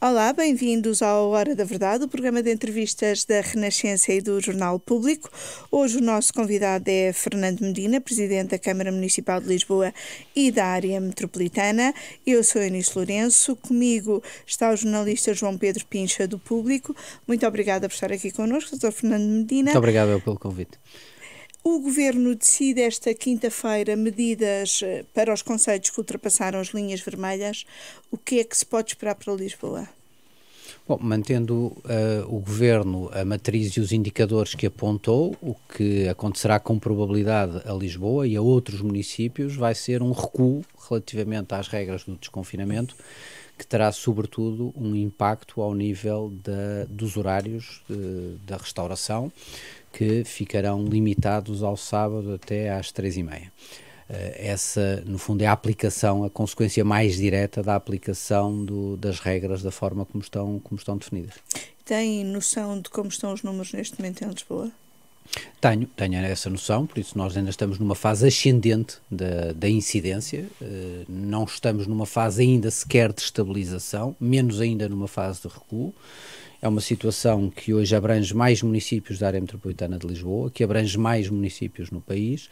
Olá, bem-vindos ao Hora da Verdade, o programa de entrevistas da Renascença e do Jornal Público. Hoje o nosso convidado é Fernando Medina, Presidente da Câmara Municipal de Lisboa e da área metropolitana. Eu sou Eunice Lourenço, comigo está o jornalista João Pedro Pincha do Público. Muito obrigada por estar aqui connosco, Dr. Fernando Medina. Muito obrigado pelo convite. O Governo decide esta quinta-feira medidas eh, para os conselhos que ultrapassaram as linhas vermelhas. O que é que se pode esperar para Lisboa? Bom, mantendo uh, o governo a matriz e os indicadores que apontou, o que acontecerá com probabilidade a Lisboa e a outros municípios vai ser um recuo relativamente às regras do desconfinamento, que terá sobretudo um impacto ao nível da, dos horários de, eh, da restauração, que ficarão limitados ao sábado até às três e meia. Eh, essa, no fundo, é a aplicação, a consequência mais direta da aplicação do, das regras da forma como estão, como estão definidas. Tem noção de como estão os números neste momento em Lisboa? Tenho, tenho essa noção, por isso nós ainda estamos numa fase ascendente da, da incidência, eh, não estamos numa fase ainda sequer de estabilização, menos ainda numa fase de recuo. É uma situação que hoje abrange mais municípios da área metropolitana de Lisboa, que abrange mais municípios no país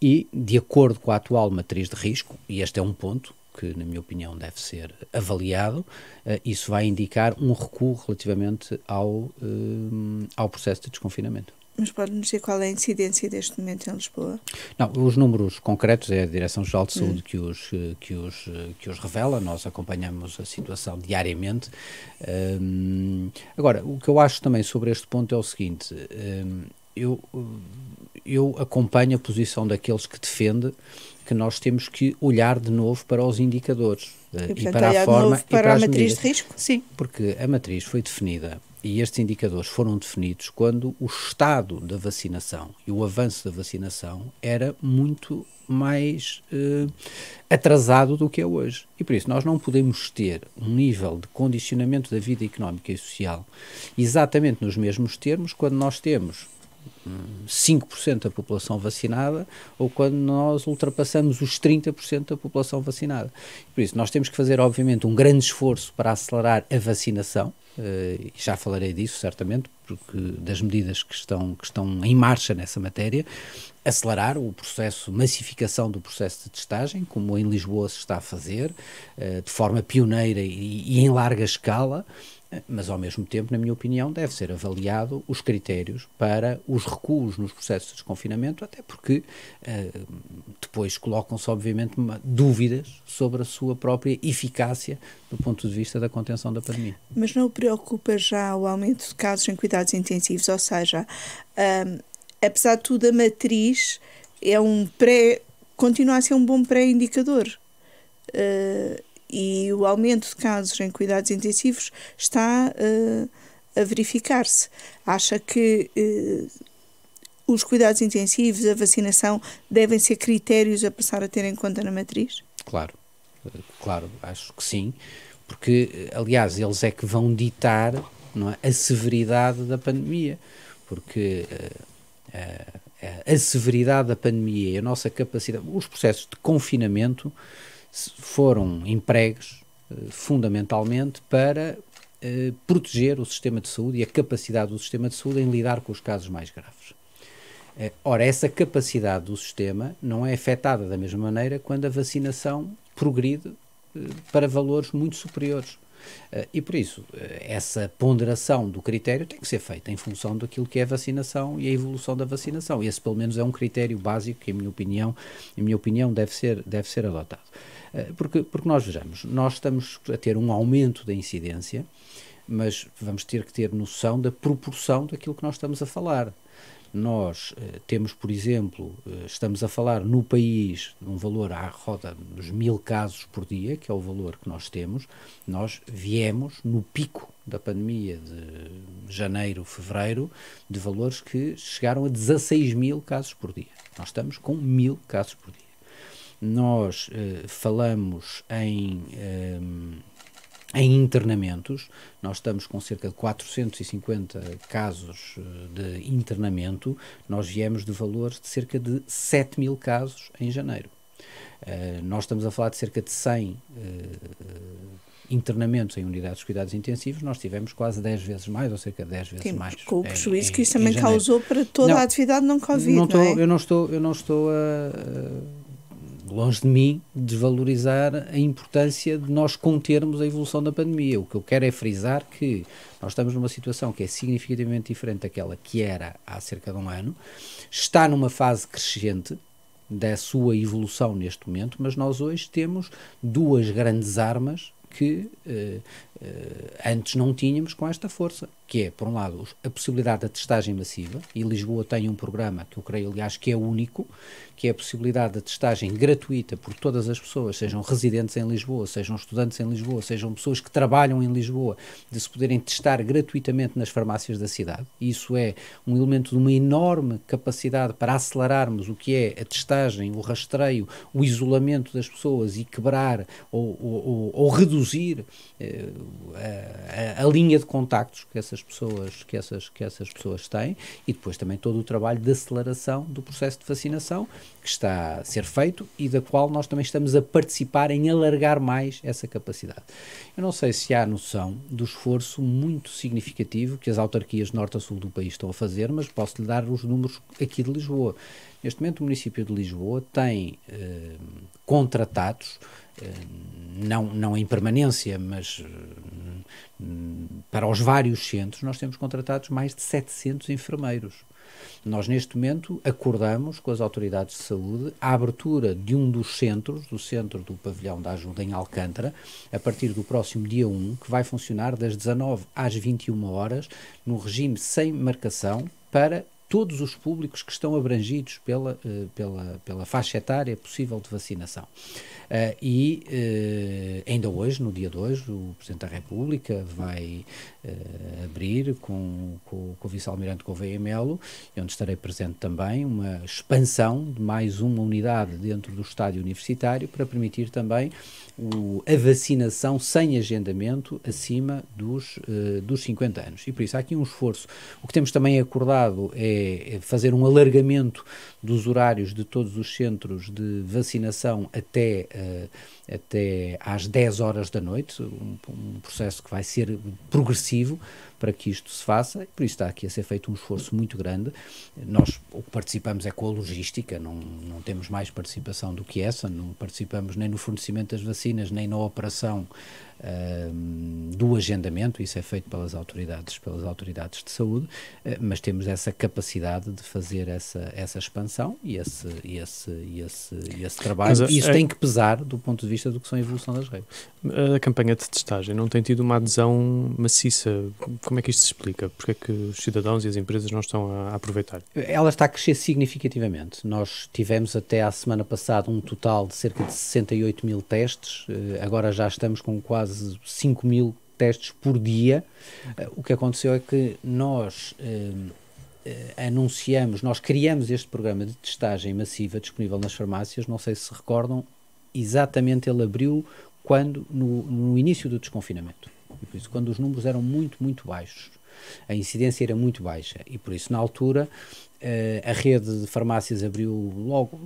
e, de acordo com a atual matriz de risco, e este é um ponto que, na minha opinião, deve ser avaliado, eh, isso vai indicar um recuo relativamente ao, eh, ao processo de desconfinamento. Mas pode-nos dizer qual é a incidência deste momento em Lisboa? Não, os números concretos é a Direção-Geral de Saúde hum. que, os, eh, que, os, eh, que os revela, nós acompanhamos a situação diariamente. Um, agora, o que eu acho também sobre este ponto é o seguinte: um, eu, eu acompanho a posição daqueles que defende que nós temos que olhar de novo para os indicadores eh, e, portanto, e para a forma para e para a matriz medidas. de risco, sim, porque a matriz foi definida e estes indicadores foram definidos quando o estado da vacinação e o avanço da vacinação era muito mais eh, atrasado do que é hoje. E por isso nós não podemos ter um nível de condicionamento da vida económica e social exatamente nos mesmos termos quando nós temos 5% hum, da população vacinada ou quando nós ultrapassamos os 30% da população vacinada. Por isso, nós temos que fazer, obviamente, um grande esforço para acelerar a vacinação, eh, e já falarei disso certamente, porque das medidas que estão, que estão em marcha nessa matéria, acelerar o processo, massificação do processo de testagem, como em Lisboa se está a fazer, eh, de forma pioneira e, e em larga escala, mas ao mesmo tempo, na minha opinião, deve ser avaliado os critérios para os recuos nos processos de desconfinamento, até porque uh, depois colocam-se, obviamente, dúvidas sobre a sua própria eficácia do ponto de vista da contenção da pandemia. Mas não preocupa já o aumento de casos em cuidados intensivos, ou seja, ehm, apesar de tudo, a matriz é um pré, continua a ser um bom pré-indicador. Uh, e o aumento de casos em cuidados intensivos está uh, a verificar-se. Acha que uh, os cuidados intensivos, a vacinação, devem ser critérios a passar a ter em conta na matriz? Claro, claro, acho que sim, porque, aliás, eles é que vão ditar é, a severidade da pandemia, porque. Uh, a severidade da pandemia e a nossa capacidade, os processos de confinamento foram empregos eh, fundamentalmente para eh, proteger o sistema de saúde e a capacidade do sistema de saúde em lidar com os casos mais graves. Eh, ora, essa capacidade do sistema não é afetada da mesma maneira quando a vacinação progride para valores muito superiores. E por isso, essa ponderação do critério tem que ser feita em função daquilo que é a vacinação e a evolução da vacinação. Esse, pelo menos, é um critério básico que, em minha opinião, em minha opinião deve, ser, deve ser adotado. Eh, porque, porque nós vejamos, nós estamos a ter um aumento da incidência, mas vamos ter que ter noção da proporção daquilo que nós estamos a falar. Nós eh, temos, por exemplo, eh, estamos a falar no país de um valor à roda dos mil casos por dia, que é o valor que nós temos. Nós viemos no pico da pandemia de janeiro, fevereiro, de valores que chegaram a 16 mil casos por dia. Nós estamos com mil casos por dia nós uh, falamos em, um, eh, em internamentos, nós estamos com cerca de 450 casos eh, de internamento, nós viemos de valores de cerca de 7 mil casos em janeiro. Uh, nós estamos a falar de cerca de 100 uh, internamentos em unidades de cuidados intensivos, nós tivemos quase 10 vezes mais, ou cerca de 10 vezes Temos mais. Com o prejuízo que isso também causou para toda não, a atividade não Covid, não, estou, não é? Eu não estou, eu não estou a, longe de mim desvalorizar a importância de nós contermos a evolução da pandemia. O que eu quero é frisar que nós estamos numa situação que é significativamente diferente daquela que era há cerca de um ano, está numa fase crescente da sua evolução neste momento, mas nós hoje temos duas grandes armas que eh, eh, antes não tínhamos com esta força, que é, por um lado, a possibilidade da testagem massiva, e Lisboa tem um programa que eu creio, aliás, que é único, que é a possibilidade da testagem gratuita por todas as pessoas, sejam residentes em Lisboa, sejam estudantes em Lisboa, sejam pessoas que trabalham em Lisboa, de se poderem testar gratuitamente nas farmácias da cidade. isso é um elemento de uma enorme capacidade para acelerarmos o que é a testagem, o rastreio, o isolamento das pessoas e quebrar ou, ou, ou, ou reduzir. Eh, a, a, linha de contactos que essas pessoas que essas que essas pessoas têm e depois também todo o trabalho de aceleração do processo de vacinação que está a ser feito e da qual nós também estamos a participar em alargar mais essa capacidade. Eu não sei se há noção do esforço muito significativo que as autarquias norte a sul do país estão a fazer, mas posso lhe dar os números aqui de Lisboa. Neste momento o município de Lisboa tem eh, contratados eh, não, não em permanência, mas eh, para os vários centros, nós temos contratados mais de 700 enfermeiros. Nós, neste momento, acordamos com as autoridades de saúde a abertura de um dos centros, do Centro do Pavilhão da Ajuda em Alcântara, a partir do próximo dia 1, que vai funcionar das 19 às 21 horas, no regime sem marcação, para todos os públicos que estão abrangidos pela, eh, pela, pela faixa etária possível de vacinação. Uh, e uh, ainda hoje, no dia 2, o Presidente da República vai uh, abrir com, com, com o Vice-Almirante Gouveia Melo, onde estarei presente também, uma expansão de mais uma unidade dentro do estádio universitário para permitir também o, a vacinação sem agendamento acima dos, dos 50 anos. E por isso há aqui um esforço. O que temos também acordado é é, é fazer um alargamento dos horários de todos os centros de vacinação até, uh, até às 10 horas da noite, um, um, processo que vai ser progressivo para que isto se faça, por isso está aqui a ser feito um esforço muito grande. Nós o que participamos é com a logística, não, não temos mais participação do que essa, não participamos nem no fornecimento das vacinas, nem na operação do agendamento, isso é feito pelas autoridades, pelas autoridades de saúde, uh, mas temos essa capacidade de fazer essa, essa expansão e esse, e esse, e esse, e esse trabalho. Mas, e isso é, tem que pesar do ponto de vista do que são a evolução das regras. Eh, a campanha de testagem não tem tido uma adesão maciça. Como é que isto se explica? que é que os cidadãos e as empresas não estão a, a aproveitar? Ela está a crescer significativamente. Nós tivemos até à semana passada um total de cerca de 68 mil testes, agora já estamos com quase quase 5 mil testes por dia. Eh, o que aconteceu é que nós eh, eh, anunciamos, nós criamos este programa de testagem massiva disponível nas farmácias, não sei se se recordam, exatamente ele abriu quando, no, no início do desconfinamento. por isso, quando os números eram muito, muito baixos, a incidência era muito baixa e por isso, na altura, eh, a rede de farmácias abriu logo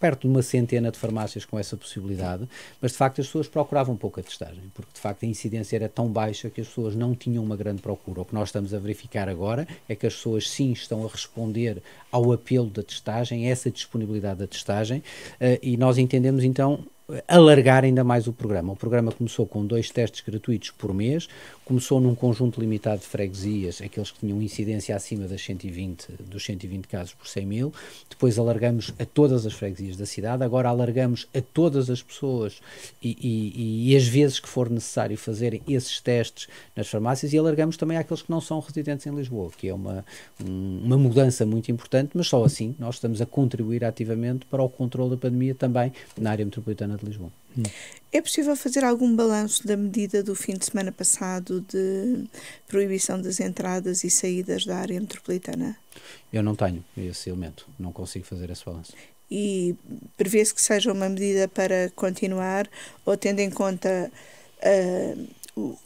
perto de uma centena de farmácias com essa possibilidade, mas de facto as pessoas procuravam pouca testagem, porque de facto a incidência era tão baixa que as pessoas não tinham uma grande procura. O que nós estamos a verificar agora é que as pessoas sim estão a responder ao apelo da testagem, a essa disponibilidade da testagem, eh, e nós entendemos então alargar ainda mais o programa. O programa começou com dois testes gratuitos por mês, começou num conjunto limitado de freguesias, aqueles que tinham incidência acima das 120, dos 120 casos por 100 mil, depois alargamos a todas as freguesias da cidade, agora alargamos a todas as pessoas e, e, e as vezes que for necessário fazerem esses testes nas farmácias e alargamos também àqueles que não são residentes em Lisboa, que é uma, um, uma mudança muito importante, mas só assim nós estamos a contribuir ativamente para o controle da pandemia também na área metropolitana de Lisboa. Hum. É possível fazer algum balanço da medida do fim de semana passado de proibição das entradas e saídas da área metropolitana? Eu não tenho esse elemento, não consigo fazer esse balanço. E prevê-se que seja uma medida para continuar ou tendo em conta uh,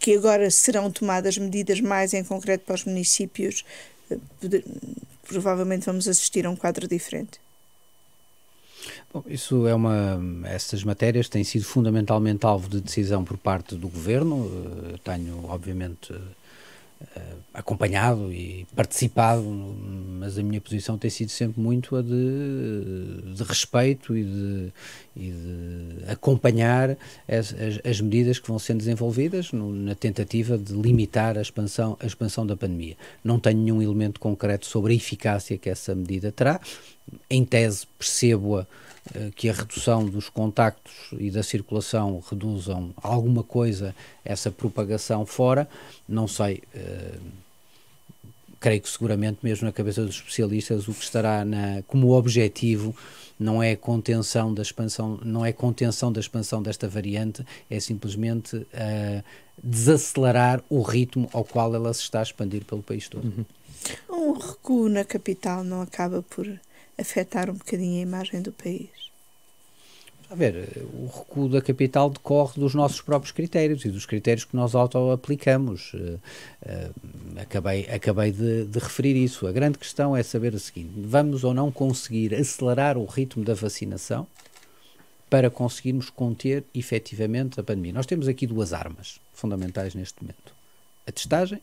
que agora serão tomadas medidas mais em concreto para os municípios, uh, provavelmente vamos assistir a um quadro diferente? Bom, isso é uma. Essas matérias têm sido fundamentalmente alvo de decisão por parte do governo. Eh, tenho, obviamente, uh, acompanhado e participado, mas a minha posição tem sido sempre muito a de, de respeito e de, e de acompanhar as, as, as, medidas que vão sendo desenvolvidas no, na tentativa de limitar a expansão, a expansão da pandemia. Não tenho nenhum elemento concreto sobre a eficácia que essa medida terá. Em tese, percebo-a eh, que a redução dos contactos e da circulação reduzam alguma coisa essa propagação fora, não sei. Uh, creio que seguramente mesmo na cabeça dos especialistas o que estará na, como objetivo não é contenção da expansão, não é contenção da expansão desta variante, é simplesmente uh, desacelerar o ritmo ao qual ela se está a expandir pelo país todo. Uhum. Um recuo na capital não acaba por afetar um bocadinho a imagem do país? A ver, o recuo da capital decorre dos nossos próprios critérios e dos critérios que nós auto-aplicamos. Eh, eh, acabei acabei de, de, referir isso. A grande questão é saber o seguinte: vamos ou não conseguir acelerar o ritmo da vacinação para conseguirmos conter efetivamente a pandemia? Nós temos aqui duas armas fundamentais neste momento: a testagem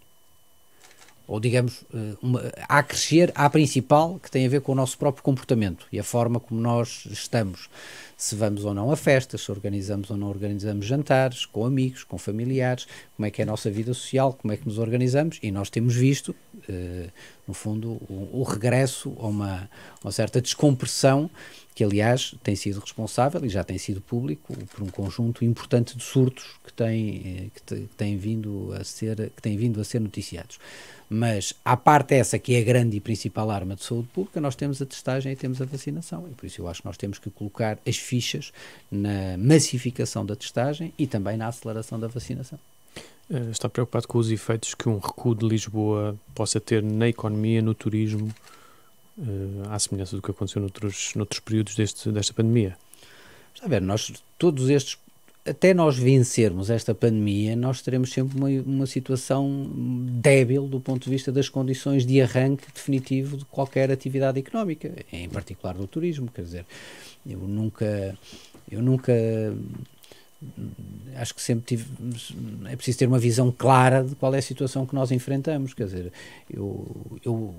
ou digamos, eh, uma, a crescer, a principal, que tem a ver com o nosso próprio comportamento e a forma como nós estamos. Se vamos ou não a festas, se organizamos ou não organizamos jantares, com amigos, com familiares, como é que é a nossa vida social, como é que nos organizamos. E nós temos visto, eh, no fundo, o, o regresso a uma, uma certa descompressão que aliás tem sido responsável e já tem sido público por um conjunto importante de surtos que têm eh, que, que têm vindo a ser que têm vindo a ser noticiados. Mas à parte essa que é a grande e principal arma de saúde pública, nós temos a testagem e temos a vacinação. E por isso eu acho que nós temos que colocar as fichas na massificação da testagem e também na aceleração da vacinação. Eh, está preocupado com os efeitos que um recuo de Lisboa possa ter na economia, no turismo, eh, à semelhança do que aconteceu noutros, noutros períodos deste, desta pandemia? Está a ver, nós, todos estes até nós vencermos esta pandemia, nós teremos sempre uma, uma situação débil do ponto de vista das condições de arranque definitivo de qualquer atividade económica, em particular do turismo. Quer dizer, eu nunca. Eu nunca acho que sempre tive, é preciso ter uma visão clara de qual é a situação que nós enfrentamos. Quer dizer, eu, eu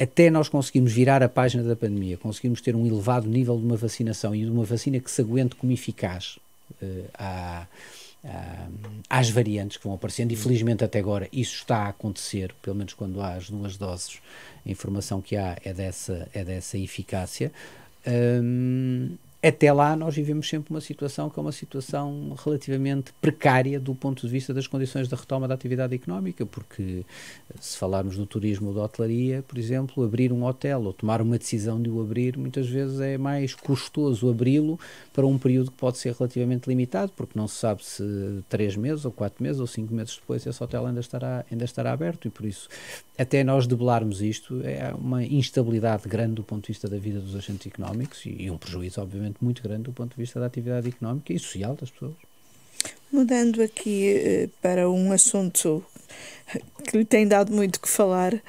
até nós conseguimos virar a página da pandemia, conseguimos ter um elevado nível de uma vacinação e de uma vacina que se aguente como eficaz, à, eh, à, às variantes que vão aparecendo, e hum. felizmente até agora isso está a acontecer, pelo menos quando há as duas doses, a informação que há é dessa, é dessa eficácia. Hum, até lá nós vivemos sempre uma situação que é uma situação relativamente precária do ponto de vista das condições da retoma da atividade económica, porque eh, se falarmos do turismo ou da hotelaria, por exemplo, abrir um hotel ou tomar uma decisão de o abrir, muitas vezes é mais custoso abri-lo para um período que pode ser relativamente limitado, porque não se sabe se três meses ou quatro meses ou cinco meses depois esse hotel ainda estará, ainda estará aberto e por isso até nós debelarmos isto é uma instabilidade grande do ponto de vista da vida dos agentes económicos e, e um prejuízo obviamente crescimento muito grande do ponto de vista da atividade económica e social das pessoas. Mudando aqui eh, para um assunto que lhe tem dado muito que falar, um,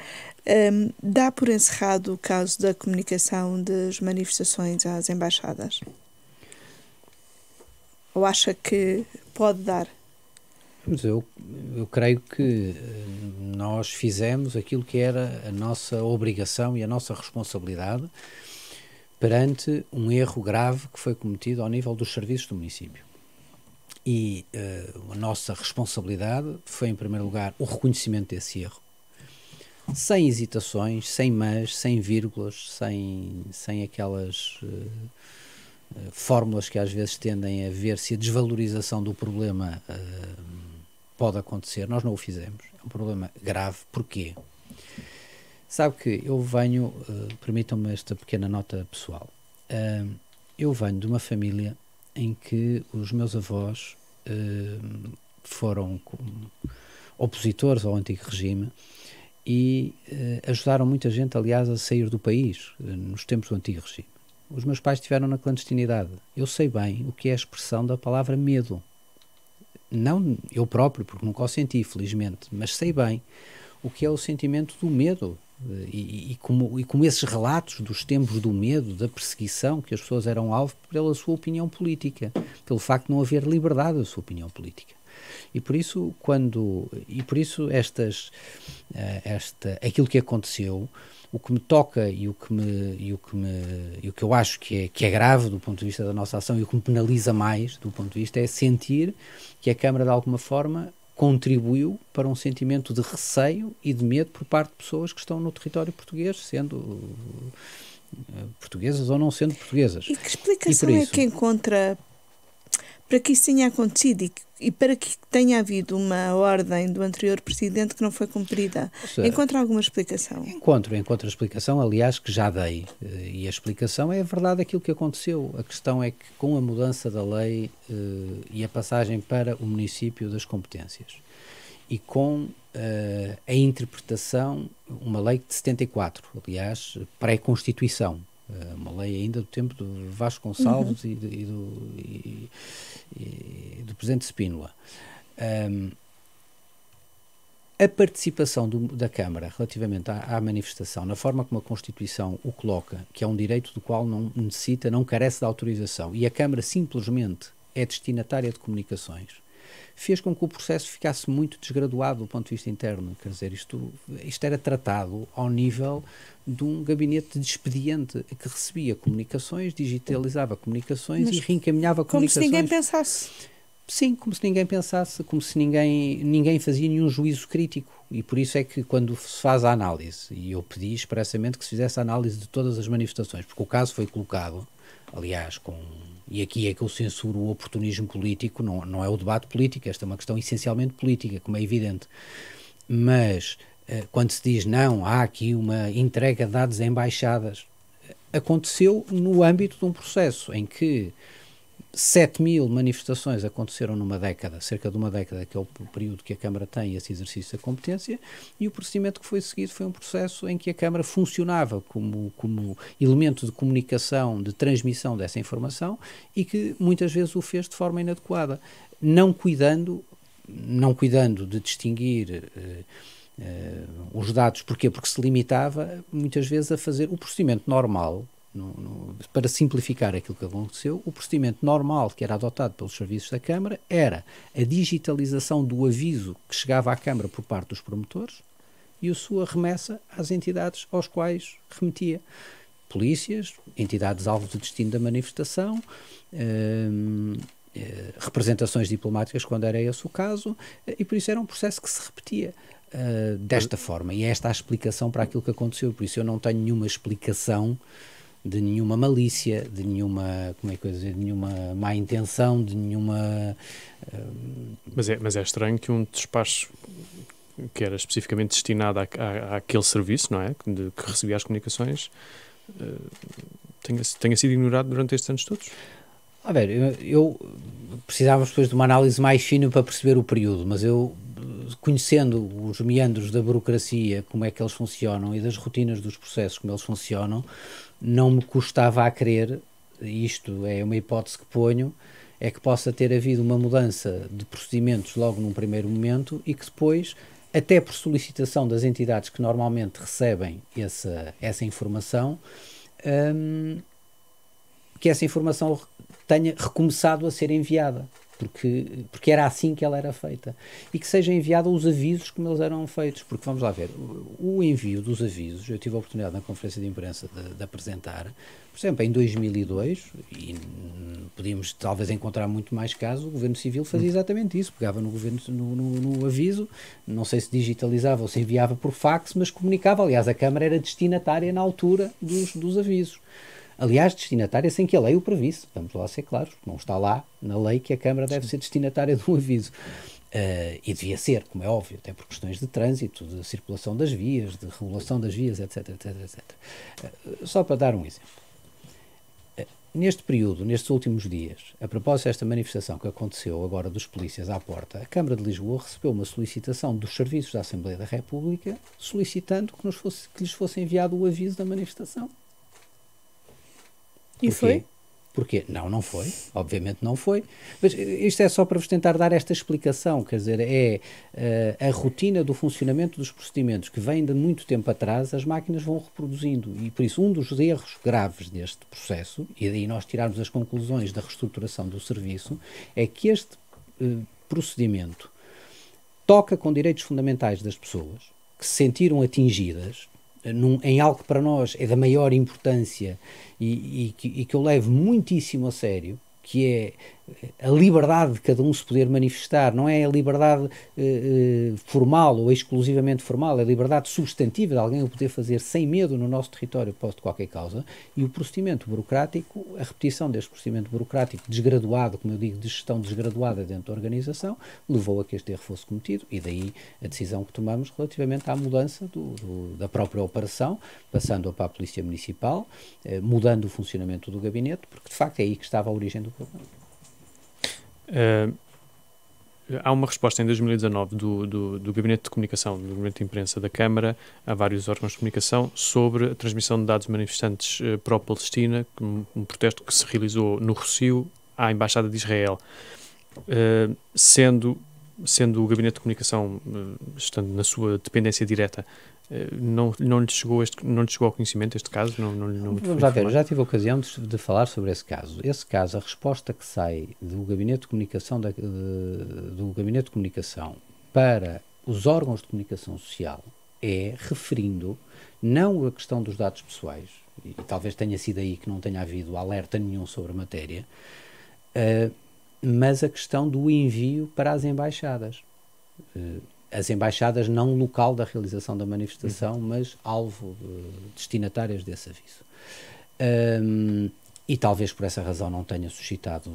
ehm, dá por encerrado o caso da comunicação das manifestações às embaixadas? Ou acha que pode dar? eu, eu creio que eh, nós fizemos aquilo que era a nossa obrigação e a nossa responsabilidade perante um erro grave que foi cometido ao nível dos serviços do município. E uh, a nossa responsabilidade foi, em primeiro lugar, o reconhecimento desse erro, sem hesitações, sem mas, sem vírgulas, sem, sem aquelas uh, fórmulas que às vezes tendem a ver se a desvalorização do problema pode acontecer. Nós não o fizemos. É um problema grave. Porquê? Sabe que eu venho, uh, permitam-me esta pequena nota pessoal. Uh, eu venho de uma família em que os meus avós uh, foram opositores ao antigo regime e eh, ajudaram muita gente, aliás, a sair do país nos tempos do antigo regime. Os meus pais estiveram na clandestinidade. Eu sei bem o que é a expressão da palavra medo. Não eu próprio, porque nunca o senti, felizmente, mas sei bem o que é o sentimento do medo e, e, como, e como esses relatos dos tempos do medo, da perseguição, que as pessoas eram alvo pela sua opinião política, pelo facto de não haver liberdade da sua opinião política. E por isso, quando e por isso estas eh, esta aquilo que aconteceu, o que me toca e o que me e o que me e o que eu acho que é que é grave do ponto de vista da nossa ação e o que me penaliza mais do ponto de vista é sentir que a câmara de alguma forma contribuiu para um sentimento de receio e de medo por parte de pessoas que estão no território português, sendo eh, portuguesas ou não sendo portuguesas. E que explicação e é isso, que encontra para que isso tenha acontecido e, e para que tenha havido uma ordem do anterior presidente que não foi cumprida. Seja, encontra alguma explicação? Encontro, encontro a explicação, aliás, que já dei. Eh, e a explicação é a verdade aquilo que aconteceu. A questão é que com a mudança da lei eh, e a passagem para o município das competências e com uh, a interpretação, uma lei de 74, aliás, pré-constituição, eh, uma lei ainda do tempo do Vasco uhum. e, do, e, do, e, e, do Presidente Spínola. Um, a participação do, da Câmara relativamente à, à, manifestação, na forma como a Constituição o coloca, que é um direito do qual não necessita, não carece de autorização, e a Câmara simplesmente é destinatária de comunicações, fez com que o processo ficasse muito desgraduado do ponto de vista interno. Quer dizer, isto, isto era tratado ao nível de um gabinete de expediente que recebia comunicações, digitalizava comunicações Mas e reencaminhava como comunicações. Como se ninguém pensasse. Sim, como se ninguém pensasse, como se ninguém, ninguém fazia nenhum juízo crítico. E por isso é que quando se faz a análise, e eu pedi expressamente que se fizesse a análise de todas as manifestações, porque o caso foi colocado, aliás, com e aqui é que eu censuro o oportunismo político, não, não é o debate político, esta é uma questão essencialmente política, como é evidente. Mas eh, quando se diz não, há aqui uma entrega de dados a embaixadas, aconteceu no âmbito de um processo em que 7 mil manifestações aconteceram numa década, cerca de uma década, que é o período que a Câmara tem esse exercício da competência, e o procedimento que foi seguido foi um processo em que a Câmara funcionava como, como elemento de comunicação, de transmissão dessa informação, e que muitas vezes o fez de forma inadequada, não cuidando, não cuidando de distinguir. Eh, eh os dados, porquê? Porque se limitava muitas vezes a fazer o procedimento normal no, no, para simplificar aquilo que aconteceu, o procedimento normal que era adotado pelos serviços da Câmara era a digitalização do aviso que chegava à Câmara por parte dos promotores e a sua remessa às entidades aos quais remetia. Polícias, entidades alvo de destino da manifestação, hum, representações diplomáticas, quando era esse o caso, eh, e por isso era um processo que se repetia. Uh, desta forma. E esta é a explicação para aquilo que aconteceu. Por isso eu não tenho nenhuma explicação de nenhuma malícia, de nenhuma, como é que eu dizer, de nenhuma má intenção, de nenhuma. Uh... Mas, é, mas é estranho que um despacho que era especificamente destinado àquele serviço, não é? De, que recebia as comunicações, uh, tenha, tenha sido ignorado durante estes anos todos. A ver, eu, eu precisávamos depois de uma análise mais fina para perceber o período, mas eu conhecendo os meandros da burocracia, como é que eles funcionam e das rotinas dos processos, como eles funcionam, não me custava a crer, isto é uma hipótese que ponho, é que possa ter havido uma mudança de procedimentos logo num primeiro momento e que depois, até por solicitação das entidades que normalmente recebem essa, essa informação, hum, que essa informação tenha recomeçado a ser enviada porque, porque era assim que ela era feita. E que seja enviado os avisos como eles eram feitos, porque vamos lá ver, o, envio dos avisos, eu tive a oportunidade na conferência de imprensa de, de apresentar, por exemplo, em 2002, e podíamos talvez encontrar muito mais casos, o Governo Civil fazia exatamente isso, pegava no, governo, no, no, no, aviso, não sei se digitalizava ou se enviava por fax, mas comunicava, aliás, a Câmara era destinatária na altura dos, dos avisos aliás, destinatária sem que a lei o previsse. Vamos lá ser claros, não está lá na lei que a Câmara deve Sim. ser destinatária de um aviso. Uh, e devia ser, como é óbvio, até por questões de trânsito, de circulação das vias, de regulação das vias, etc. etc, etc. Uh, só para dar um exemplo. Eh, neste período, nestes últimos dias, a propósito desta manifestação que aconteceu agora dos polícias à porta, a Câmara de Lisboa recebeu uma solicitação dos serviços da Assembleia da República solicitando que, nos fosse, que lhes fosse enviado o aviso da manifestação. E Porquê? foi? Porquê? Não, não foi. Obviamente não foi. Mas isto é só para vos tentar dar esta explicação, quer dizer, é uh, a rotina do funcionamento dos procedimentos que vem de muito tempo atrás, as máquinas vão reproduzindo. E por isso, um dos erros graves deste processo, e daí nós tirarmos as conclusões da reestruturação do serviço, é que este uh, procedimento toca com direitos fundamentais das pessoas que se sentiram atingidas num, em algo que para nós é da maior importância e, e, que, e que eu levo muitíssimo a sério, que é a liberdade de cada um se poder manifestar, não é a liberdade eh, eh, formal ou exclusivamente formal, é a liberdade substantiva de alguém o poder fazer sem medo no nosso território posto qualquer causa, e o procedimento burocrático, a repetição deste procedimento burocrático desgraduado, como eu digo, de gestão desgraduada dentro da organização, levou a que este erro fosse cometido, e daí a decisão que tomamos relativamente à mudança do, do, da própria operação, passando-a para a Polícia Municipal, eh, mudando o funcionamento do gabinete, porque de facto é aí que estava a origem do problema. Eh, há uma resposta em 2019 do, do, do, Gabinete de Comunicação, do Gabinete de Imprensa da Câmara, a vários órgãos de comunicação, sobre a transmissão de dados manifestantes uh, eh, pró-Palestina, um, um, protesto que se realizou no Rússio à Embaixada de Israel. Uh, sendo, sendo o Gabinete de Comunicação, estando na sua dependência direta eh, não, não, lhe chegou este, não lhe chegou ao conhecimento este caso? Não, não, não Vamos lá ver, já tive a ocasião de, de, falar sobre esse caso. Esse caso, a resposta que sai do Gabinete de Comunicação, da, de, eh, do Gabinete de Comunicação para os órgãos de comunicação social é referindo não a questão dos dados pessoais, e, e talvez tenha sido aí que não tenha havido alerta nenhum sobre a matéria, uh, mas a questão do envio para as embaixadas. Uh, as embaixadas não local da realização da manifestação, uhum. mas alvo eh, destinatárias desse aviso. Um, e talvez por essa razão não tenha suscitado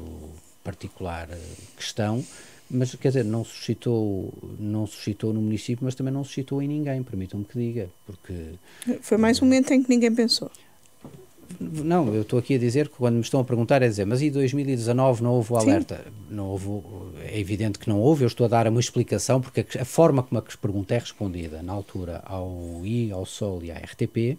particular eh, questão, mas quer dizer, não suscitou, não suscitou no município, mas também não suscitou em ninguém, permitam-me que diga, porque... Foi mais um momento em que ninguém pensou. Não, eu estou aqui a dizer que quando me estão a perguntar, é dizer, mas e 2019 não houve o alerta? Sim. Não houve, é evidente que não houve, eu estou a dar uma explicação, porque a, a forma como a pergunta é respondida na altura ao I, ao Sol e à RTP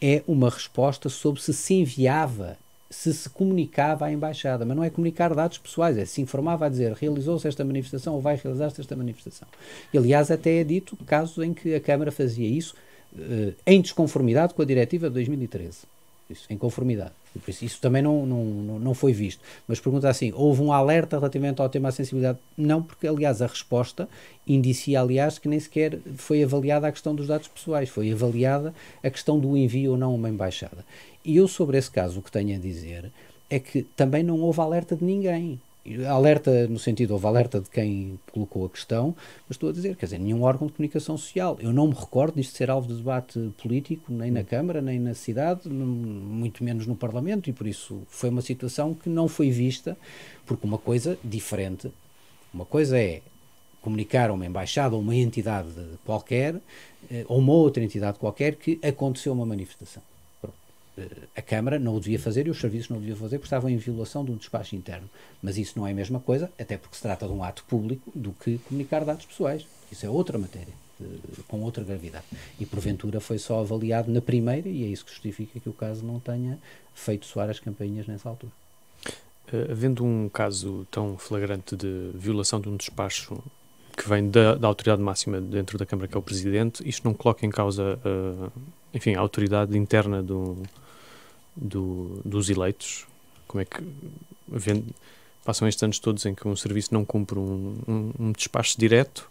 é uma resposta sobre se se enviava se se comunicava à embaixada, mas não é comunicar dados pessoais, é se informava a dizer realizou-se esta manifestação ou vai realizar-se esta manifestação. E, aliás, até é dito casos em que a Câmara fazia isso eh, em desconformidade com a diretiva de 2013. Isso, em conformidade. Isso também não, não, não foi visto. Mas pergunta assim: houve um alerta relativamente ao tema da sensibilidade? Não, porque, aliás, a resposta indicia, aliás, que nem sequer foi avaliada a questão dos dados pessoais, foi avaliada a questão do envio ou não a uma embaixada. E eu, sobre esse caso, o que tenho a dizer é que também não houve alerta de ninguém alerta no sentido, houve alerta de quem colocou a questão, mas estou a dizer, quer dizer, nenhum órgão de comunicação social. Eu não me recordo disto ser alvo de debate político, nem na hum. Câmara, nem na cidade, muito menos no Parlamento, e por isso foi uma situação que não foi vista, porque uma coisa diferente, uma coisa é comunicar a uma embaixada ou uma entidade qualquer, eh, ou uma outra entidade qualquer, que aconteceu uma manifestação a Câmara não o devia fazer e os serviços não o deviam fazer porque estavam em violação de um despacho interno. Mas isso não é a mesma coisa, até porque se trata de um ato público do que comunicar dados pessoais. Isso é outra matéria, eh, com outra gravidade. E porventura foi só avaliado na primeira e é isso que justifica que o caso não tenha feito soar as campainhas nessa altura. Eh, havendo um caso tão flagrante de violação de um despacho que vem da, da autoridade máxima dentro da Câmara, que é o Presidente, isto não coloca em causa, eh, enfim, a autoridade interna do, do, dos eleitos? Como é que passam estes anos todos em que um serviço não cumpre um, um, um despacho direto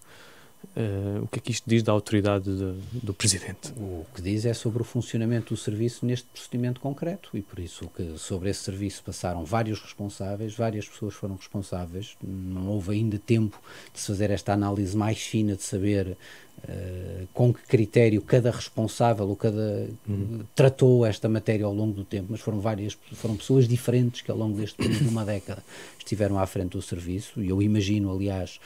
Uh, o que é que isto diz da autoridade de, do Presidente? O que diz é sobre o funcionamento do serviço neste procedimento concreto e por isso que sobre esse serviço passaram vários responsáveis, várias pessoas foram responsáveis, não houve ainda tempo de se fazer esta análise mais fina, de saber Uh, com que critério cada responsável ou cada uhum. tratou esta matéria ao longo do tempo, mas foram várias, foram pessoas diferentes que ao longo deste período de uma década estiveram à frente do serviço, e eu imagino, aliás,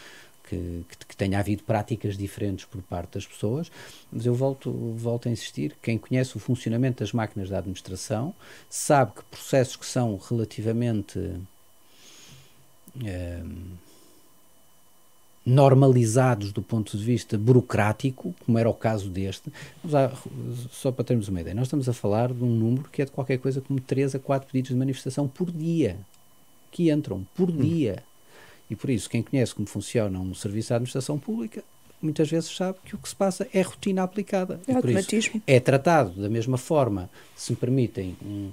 que, que, que, tenha havido práticas diferentes por parte das pessoas, mas eu volto, volto a insistir: quem conhece o funcionamento das máquinas da administração sabe que processos que são relativamente eh, normalizados do ponto de vista burocrático, como era o caso deste, há, só para termos uma ideia, nós estamos a falar de um número que é de qualquer coisa como 3 a 4 pedidos de manifestação por dia que entram por hum. dia. Hum e por isso, quem conhece como funciona um serviço de administração pública, muitas vezes sabe que o que se passa é rotina aplicada. É e automatismo. Isso, é tratado da mesma forma, se me permitem, um,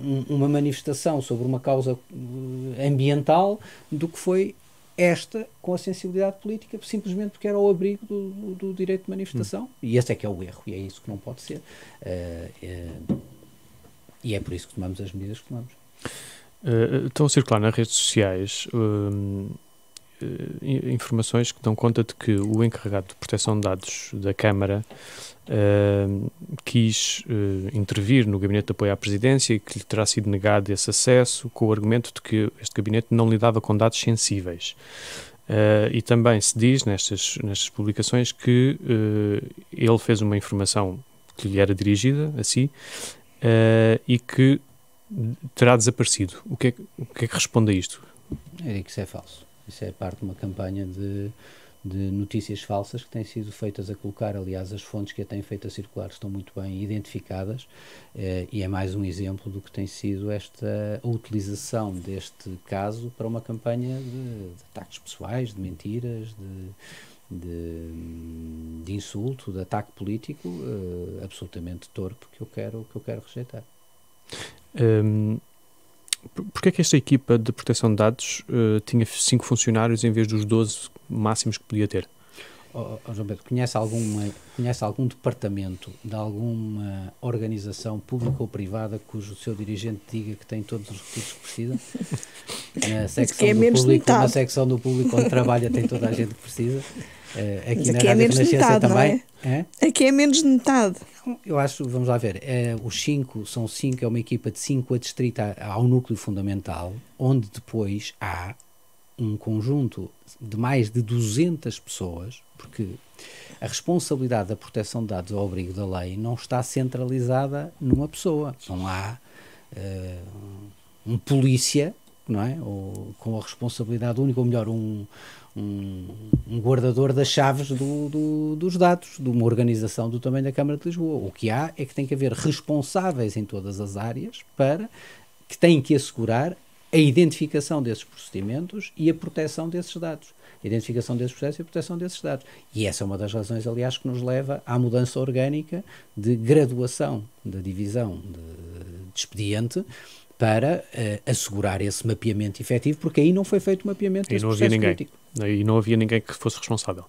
um, uma manifestação sobre uma causa uh, ambiental do que foi esta com a sensibilidade política, simplesmente porque era o abrigo do, do direito de manifestação. Hum. E esse é que é o erro, e é isso que não pode ser. Uh, uh, e é por isso que tomamos as medidas que tomamos. Uh, estão a circular nas redes sociais uh, informações que dão conta de que o encarregado de proteção de dados da Câmara uh, quis intervir no gabinete de apoio à presidência e que lhe terá sido negado esse acesso com o argumento de que este gabinete não lidava com dados sensíveis. Uh, e também se diz nestas, nestas publicações que uh, ele fez uma informação que lhe era dirigida a si uh, e que terá desaparecido. O que, é, o que é que responde a isto? Eu digo que isso é falso. Isso é parte de uma campanha de, de notícias falsas que têm sido feitas a colocar. Aliás, as fontes que a têm feito a circular estão muito bem identificadas eh, e é mais um exemplo do que tem sido esta utilização deste caso para uma campanha de, de ataques pessoais, de mentiras, de, de, de, insulto, de ataque político uh, absolutamente torpe que eu quero que eu quero rejeitar. Um, Porquê é que esta equipa de proteção de dados uh, tinha cinco funcionários em vez dos 12 máximos que podia ter? Oh, oh, oh, João Pedro, conhece, alguma, conhece algum departamento de alguma organização pública ou privada cujo seu dirigente diga que tem todos os recursos que precisa? Na secção, é do, público, na secção do público onde trabalha tem toda a gente que precisa? Uh, é, aqui, é aqui é menos de metade, também. não é? é? Aqui é menos de metade. Eu acho, vamos lá ver, uh, os cinco, são cinco, é uma equipa de cinco adstrita ao núcleo fundamental, onde depois há um conjunto de mais de 200 pessoas, porque a responsabilidade da proteção de dados ao abrigo da lei não está centralizada numa pessoa. Não há uh, um polícia, não é? Ou com a responsabilidade única, ou melhor, um, um, um guardador das chaves do, do, dos dados de uma organização do tamanho da Câmara de Lisboa. O que há é que tem que haver responsáveis em todas as áreas para que têm que assegurar a identificação desses procedimentos e a proteção desses dados. A identificação desses processos e a proteção desses dados. E essa é uma das razões, aliás, que nos leva à mudança orgânica de graduação da divisão de, de expediente para uh, assegurar esse mapeamento efetivo, porque aí não foi feito o mapeamento e desse processo ninguém. crítico e não havia ninguém que fosse responsável.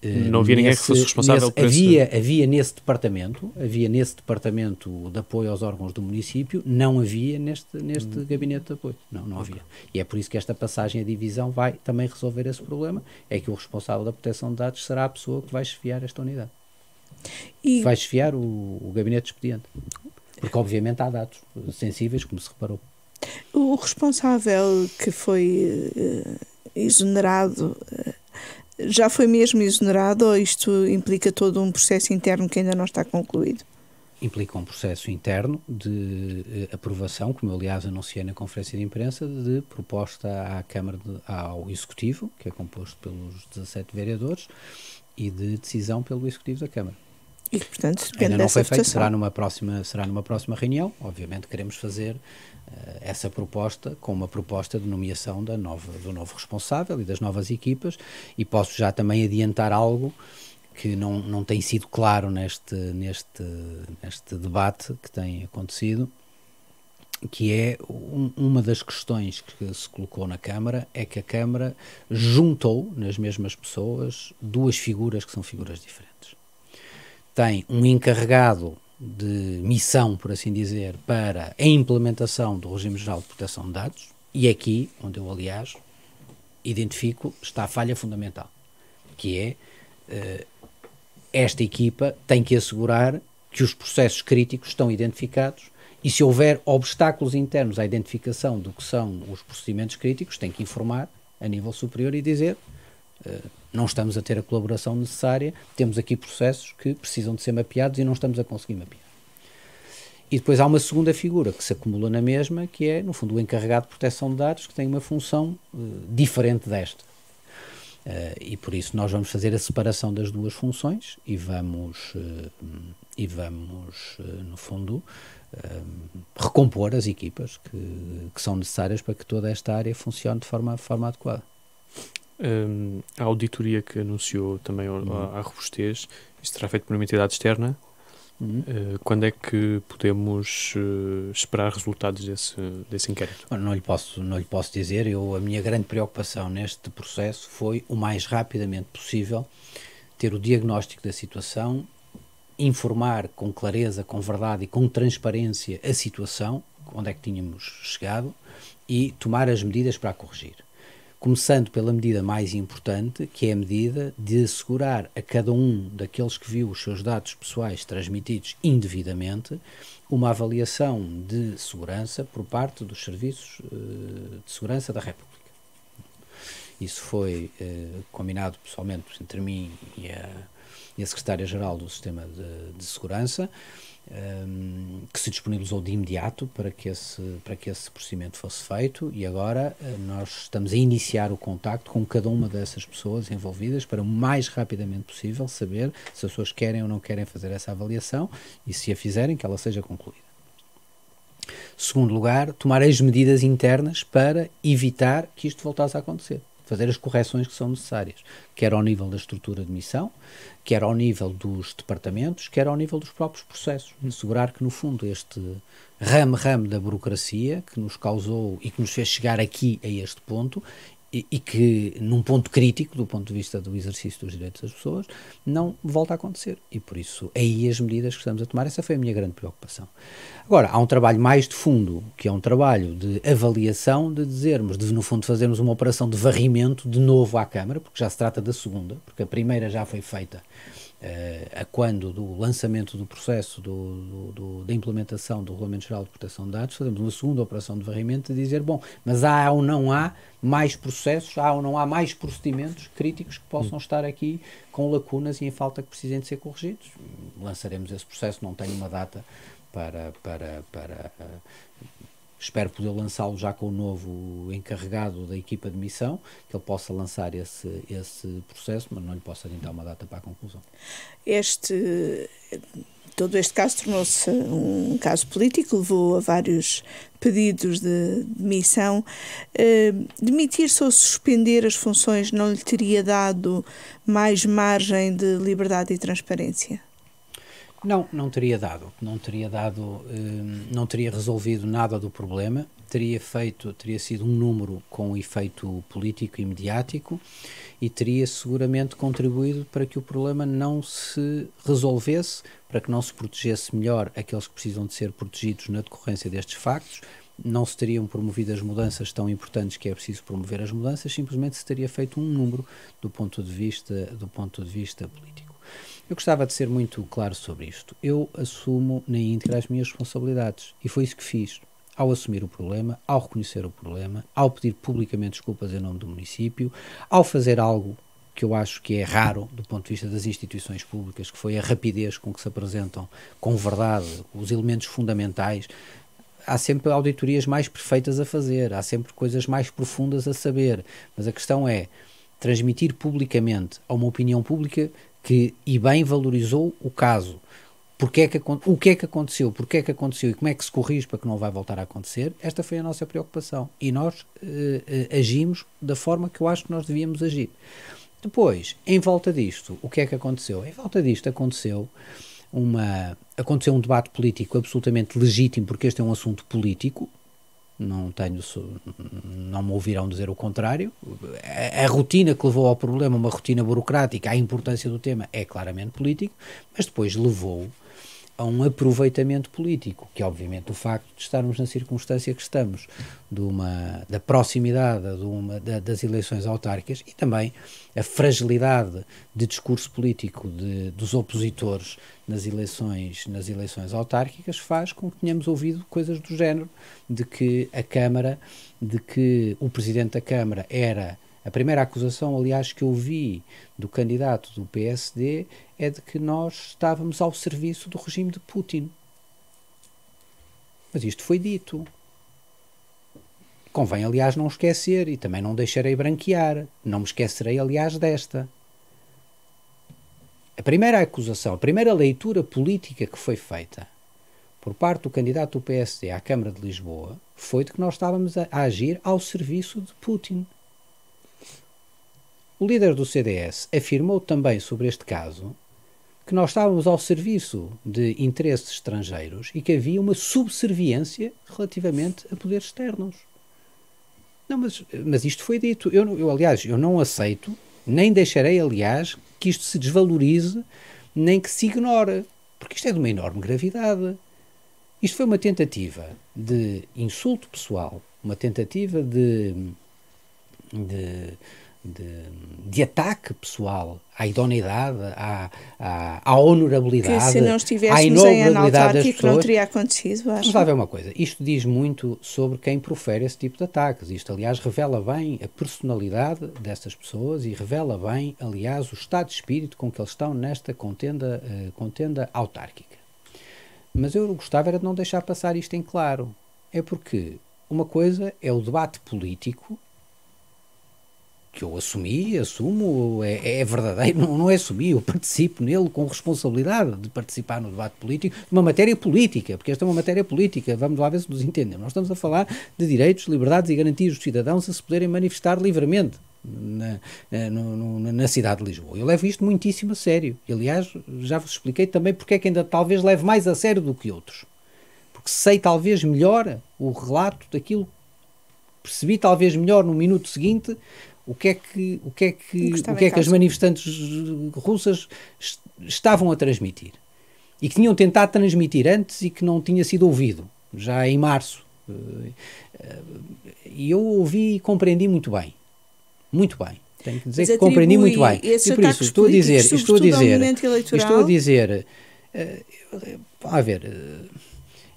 Eh, não havia nesse, ninguém que fosse responsável nesse, por havia, esse... havia nesse departamento, havia nesse departamento de apoio aos órgãos do município, não havia neste, neste hum. gabinete de apoio. Não, não okay. havia. E é por isso que esta passagem à divisão vai também resolver esse problema, é que o responsável da proteção de dados será a pessoa que vai chefiar esta unidade. E... Vai chefiar o, o gabinete expediente. Porque obviamente há dados sensíveis, como se reparou. O responsável que foi... Uh exonerado eh, já foi mesmo exonerado ou isto implica todo um processo interno que ainda não está concluído? Implica um processo interno de eh, aprovação, como eu, aliás anunciei na conferência de imprensa, de proposta à Câmara, de, ao Executivo, que é composto pelos 17 vereadores, e de decisão pelo Executivo da Câmara. E, portanto, depende Ainda não foi feito, será numa, próxima, será numa próxima reunião. Obviamente, queremos fazer uh, essa proposta com uma proposta de nomeação da nova, do novo responsável e das novas equipas. E posso já também adiantar algo que não, não tem sido claro neste, neste, neste debate que tem acontecido, que é um, uma das questões que se colocou na Câmara, é que a Câmara juntou nas mesmas pessoas duas figuras que são figuras diferentes tem um encarregado de missão, por assim dizer, para a implementação do regime geral de proteção de dados, e aqui, onde eu, aliás, identifico, está a falha fundamental, que é eh, esta equipa tem que assegurar que os processos críticos estão identificados e se houver obstáculos internos à identificação do que são os procedimentos críticos, tem que informar a nível superior e dizer eh, não estamos a ter a colaboração necessária, temos aqui processos que precisam de ser mapeados e não estamos a conseguir mapear. E depois há uma segunda figura que se acumula na mesma, que é, no fundo, o encarregado de proteção de dados, que tem uma função uh, diferente desta. Uh, e por isso nós vamos fazer a separação das duas funções e vamos, uh, e vamos no fundo, recompor as equipas que, que, são necessárias para que toda esta área funcione de forma, de forma adequada um, a auditoria que anunciou também uhum. a à, robustez, isto será feito por uma entidade externa. Uhum. Eh, quando é que podemos eh, esperar resultados desse, desse inquérito? não lhe posso, não lhe posso dizer. Eu, a minha grande preocupação neste processo foi o mais rapidamente possível ter o diagnóstico da situação, informar com clareza, com verdade e com transparência a situação, onde é que tínhamos chegado, e tomar as medidas para a corrigir começando pela medida mais importante, que é a medida de assegurar a cada um daqueles que viu os seus dados pessoais transmitidos indevidamente uma avaliação de segurança por parte dos serviços eh, de segurança da República. Isso foi eh, combinado pessoalmente entre mim e a, a secretária-geral do Sistema de, de Segurança um, que se disponibilizou de imediato para que esse, para que esse procedimento fosse feito e agora uh, nós estamos a iniciar o contacto com cada uma dessas pessoas envolvidas para o mais rapidamente possível saber se as pessoas querem ou não querem fazer essa avaliação e se a fizerem que ela seja concluída. Segundo lugar, tomar as medidas internas para evitar que isto voltasse a acontecer fazer as correções que são necessárias, quer ao nível da estrutura de missão, quer ao nível dos departamentos, quer ao nível dos próprios processos. Assegurar que, no fundo, este ramo-ramo da burocracia que nos causou e que nos fez chegar aqui a este ponto e, que, num ponto crítico, do ponto de vista do exercício dos direitos das pessoas, não volta a acontecer. E por isso, aí as medidas que estamos a tomar, essa foi a minha grande preocupação. Agora, há um trabalho mais de fundo, que é um trabalho de avaliação, de dizermos, de no fundo fazermos uma operação de varrimento de novo à Câmara, porque já se trata da segunda, porque a primeira já foi feita eh, a quando do lançamento do processo do, do, do, da implementação do Regulamento Geral de Proteção de Dados, fazemos uma segunda operação de varrimento e dizer, bom, mas há ou não há mais processos, há ou não há mais procedimentos críticos que possam hum. estar aqui com lacunas e em falta que precisem de ser corrigidos. Lançaremos esse processo, não tenho uma data para, para, para Espero poder lançá-lo já com o novo encarregado da equipa de missão, que ele possa lançar esse, esse processo, mas não lhe posso adiantar uma data para a conclusão. Este, todo este caso tornou-se um caso político, levou a vários pedidos de demissão. Uh, eh, Demitir-se ou suspender as funções não lhe teria dado mais margem de liberdade e transparência? Não, não teria dado, não teria dado, hum, não teria resolvido nada do problema, teria feito, teria sido um número com efeito político e mediático e teria seguramente contribuído para que o problema não se resolvesse, para que não se protegesse melhor aqueles que precisam de ser protegidos na decorrência destes factos, não se teriam promovido as mudanças tão importantes que é preciso promover as mudanças, simplesmente se teria feito um número do ponto de vista, do ponto de vista político. Eu gostava de ser muito claro sobre isto. Eu assumo na íntegra as minhas responsabilidades e foi isso que fiz. Ao assumir o problema, ao reconhecer o problema, ao pedir publicamente desculpas em nome do município, ao fazer algo que eu acho que é raro do ponto de vista das instituições públicas, que foi a rapidez com que se apresentam com verdade os elementos fundamentais. Há sempre auditorias mais perfeitas a fazer, há sempre coisas mais profundas a saber, mas a questão é transmitir publicamente a uma opinião pública que e bem valorizou o caso. Porque é que, o que é que aconteceu? Porque é que aconteceu e como é que se corrige para que não vai voltar a acontecer? Esta foi a nossa preocupação e nós eh, eh, agimos da forma que eu acho que nós devíamos agir. Depois, em volta disto, o que é que aconteceu? Em volta disto aconteceu uma aconteceu um debate político absolutamente legítimo porque este é um assunto político não tenho não me ouvirão dizer o contrário a, a, rotina que levou ao problema uma rotina burocrática a importância do tema é claramente político mas depois levou a um aproveitamento político, que é, obviamente o facto de estarmos na circunstância que estamos, de uma, da proximidade de uma, das eleições autárquicas e também a fragilidade de discurso político de, dos opositores nas eleições, nas eleições autárquicas faz com que tenhamos ouvido coisas do género de que a Câmara, de que o Presidente da Câmara era a primeira acusação, aliás, que eu vi do candidato do PSD é de que nós estávamos ao serviço do regime de Putin. Mas isto foi dito. Convém, aliás, não esquecer e também não deixarei branquear. Não me esquecerei, aliás, desta. A primeira acusação, a primeira leitura política que foi feita por parte do candidato do PSD à Câmara de Lisboa foi de que nós estávamos a agir ao serviço de Putin. O líder do CDS afirmou também sobre este caso que nós estávamos ao serviço de interesses estrangeiros e que havia uma subserviência relativamente a poderes externos. Não, mas, mas isto foi dito. Eu, eu, aliás, eu não aceito, nem deixarei, aliás, que isto se desvalorize, nem que se ignore, porque isto é de uma enorme gravidade. Isto foi uma tentativa de insulto pessoal, uma tentativa de, de de, de, ataque pessoal à idoneidade, à, à, à honorabilidade. Que se não estivéssemos à em ano não teria acontecido, acho. Mas ver uma coisa, isto diz muito sobre quem profere esse tipo de ataques. Isto, aliás, revela bem a personalidade destas pessoas e revela bem, aliás, o estado de espírito com que eles estão nesta contenda, uh, contenda autárquica. Mas eu gostava era de não deixar passar isto em claro. É porque uma coisa é o debate político que eu assumi, assumo, é, é, é verdadeiro, não, não é assumir, eu participo nele com responsabilidade de participar no debate político, de uma matéria política, porque esta é uma matéria política, vamos lá ver se nos entendemos. Nós estamos a falar de direitos, liberdades e garantias dos cidadãos a se poderem manifestar livremente. Na, eh, na, na, cidade de Lisboa. Eu levo isto muitíssimo a sério. Aliás, já vos expliquei também porque é que ainda talvez leve mais a sério do que outros. Porque sei talvez melhor o relato daquilo, percebi talvez melhor no minuto seguinte o que é que, o que, é que, o que, é que as manifestantes russas estavam a transmitir. E que tinham tentado transmitir antes e que não tinha sido ouvido, já em março. Eh, eh, e eu ouvi e compreendi muito bem. Muito bem. Tenho que dizer que compreendi muito bem. E por isso estou a dizer, estou a dizer, estou eh, a dizer, a ver,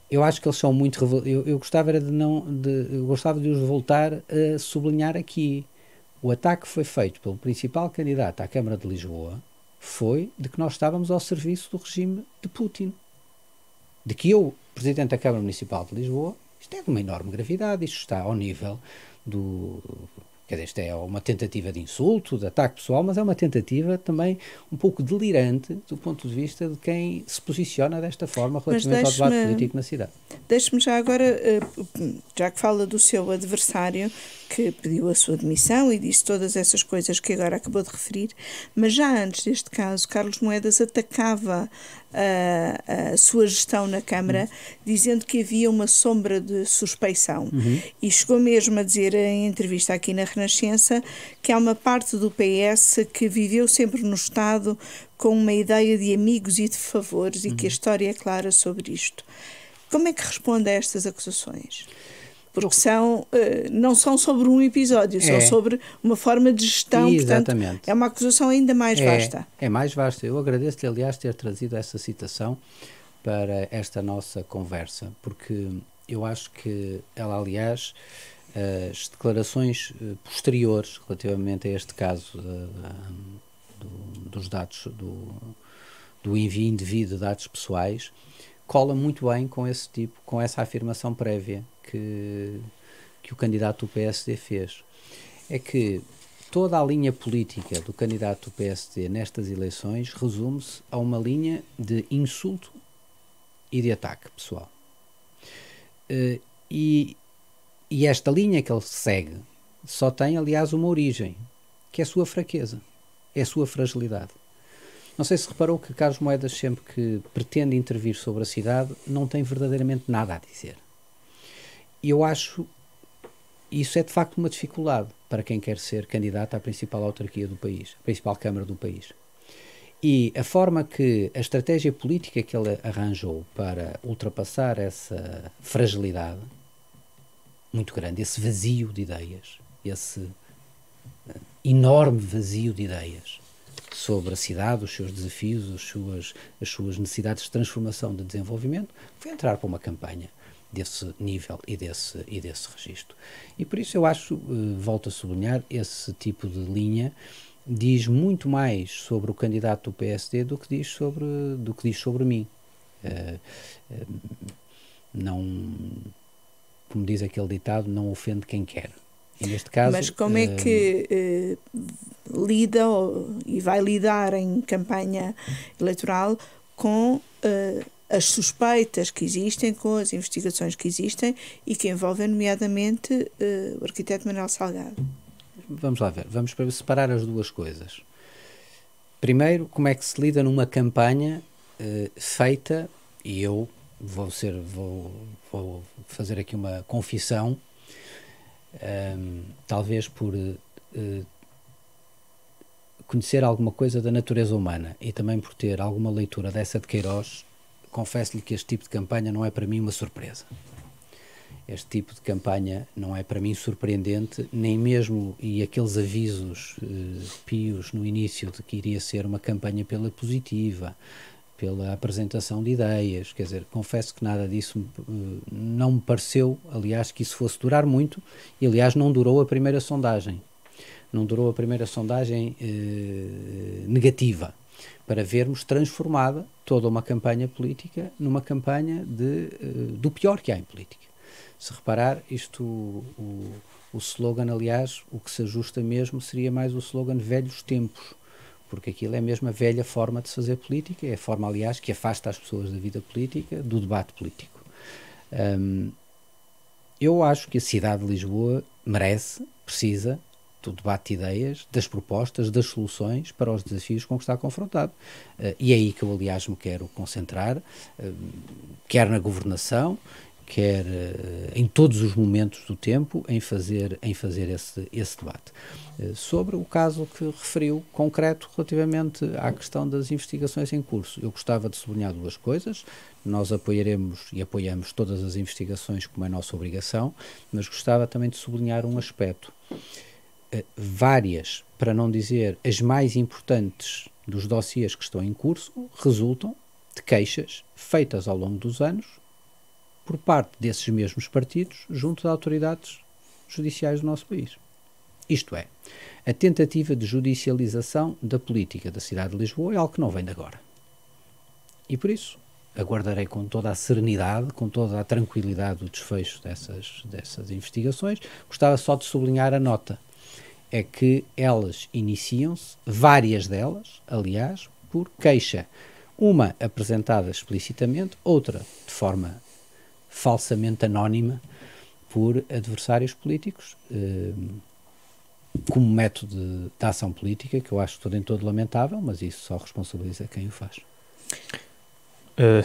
eu acho que eles são muito eu, eu gostava era de não de, eu gostava de os voltar a sublinhar aqui o ataque foi feito pelo principal candidato à Câmara de Lisboa foi de que nós estávamos ao serviço do regime de Putin. De que eu, Presidente da Câmara Municipal de Lisboa, isto é de uma enorme gravidade, isto está ao nível do. Quer dizer, isto é uma tentativa de insulto, de ataque pessoal, mas é uma tentativa também um pouco delirante do ponto de vista de quem se posiciona desta forma relativamente ao debate político na cidade. Deixe-me já agora, eh, já que fala do seu adversário, que pediu a sua demissão e disse todas essas coisas que agora acabou de referir, mas já antes deste caso, Carlos Moedas atacava a, ah, a sua gestão na Câmara, uhum. dizendo que havia uma sombra de suspeição. Uhum. E chegou mesmo a dizer em entrevista aqui na Renascença que há uma parte do PS que viveu sempre no Estado com uma ideia de amigos e de favores uhum. e que a uhum. história é clara sobre isto. Como é que responde a estas acusações? porque são, eh, não são sobre um episódio, é. são sobre uma forma de gestão. Exatamente. Portanto, é uma acusação ainda mais é, vasta. É mais vasta. Eu agradeço-lhe, aliás, ter trazido essa citação para esta nossa conversa, porque eu acho que ela, aliás, eh, as declarações eh, posteriores relativamente a este caso de, de, dos dados, do, do envio indevido de dados pessoais, cola muito bem com esse tipo, com essa afirmação prévia que, que o candidato do PSD fez. É que toda a linha política do candidato do PSD nestas eleições resume-se a uma linha de insulto e de ataque pessoal. Eh, e, e esta linha que ele segue só tem, aliás, uma origem, que é a sua fraqueza, é a sua fragilidade. Não sei se reparou que Carlos Moedas, sempre que pretende intervir sobre a cidade, não tem verdadeiramente nada a dizer eu acho isso é de facto uma dificuldade para quem quer ser candidato à principal autarquia do país, à principal Câmara do país. E a forma que a estratégia política que ele arranjou para ultrapassar essa fragilidade muito grande, esse vazio de ideias, esse eh, enorme vazio de ideias sobre a cidade, os seus desafios, as suas, as suas necessidades de transformação, de desenvolvimento, foi entrar para uma campanha desse nível e desse, e desse registro. E por isso eu acho, eh, volto a sublinhar, esse tipo de linha diz muito mais sobre o candidato do PSD do que diz sobre, do que diz sobre mim. Eh, eh, não, como diz aquele ditado, não ofende quem quer. neste caso, Mas como é que uh, lida ou, e vai lidar em campanha eleitoral com as suspeitas que existem, com as investigações que existem e que envolvem, nomeadamente, uh, o arquiteto Manuel Salgado. Vamos lá ver, vamos separar as duas coisas. Primeiro, como é que se lida numa campanha uh, feita, e eu vou, ser, vou, vou fazer aqui uma confissão, um, ehm, talvez por uh, conhecer alguma coisa da natureza humana e também por ter alguma leitura dessa de Queiroz confesso-lhe que este tipo de campanha não é para mim uma surpresa. Este tipo de campanha não é para mim surpreendente, nem mesmo e aqueles avisos eh, pios no início de que iria ser uma campanha pela positiva, pela apresentação de ideias, quer dizer, confesso que nada disso eh, não me pareceu, aliás, que isso fosse durar muito, e aliás não durou a primeira sondagem. Não durou a primeira sondagem eh, negativa para vermos transformada toda uma campanha política numa campanha de, eh, do pior que há em política. Se reparar, isto, o, o slogan, aliás, o que se ajusta mesmo seria mais o slogan velhos tempos, porque aquilo é mesmo a velha forma de se fazer política, é a forma, aliás, que afasta as pessoas da vida política, do debate político. eu acho que a cidade de Lisboa merece, precisa, do debate ideias, das propostas, das soluções para os desafios com que está confrontado. Uh, e é aí que eu, aliás, me quero concentrar, uh, quer na governação, quer uh, em todos os momentos do tempo, em fazer, em fazer esse, esse debate. sobre o caso que referiu, concreto, relativamente à questão das investigações em curso, eu gostava de sublinhar duas coisas. Nós apoiaremos e apoiamos todas as investigações, como é nossa obrigação, mas gostava também de sublinhar um aspecto eh, várias, para não dizer as mais importantes dos dossiês que estão em curso, resultam de queixas feitas ao longo dos anos por parte desses mesmos partidos junto das autoridades judiciais do nosso país. Isto é, a tentativa de judicialização da política da cidade de Lisboa é algo que não vem de agora. E por isso, aguardarei com toda a serenidade, com toda a tranquilidade o desfecho dessas, dessas investigações. Gostava só de sublinhar a nota é que elas iniciam-se, várias delas, aliás, por queixa. Uma apresentada explicitamente, outra de forma falsamente anónima por adversários políticos, eh, como método de ação política, que eu acho todo em todo lamentável, mas isso só responsabiliza quem o faz. Uh,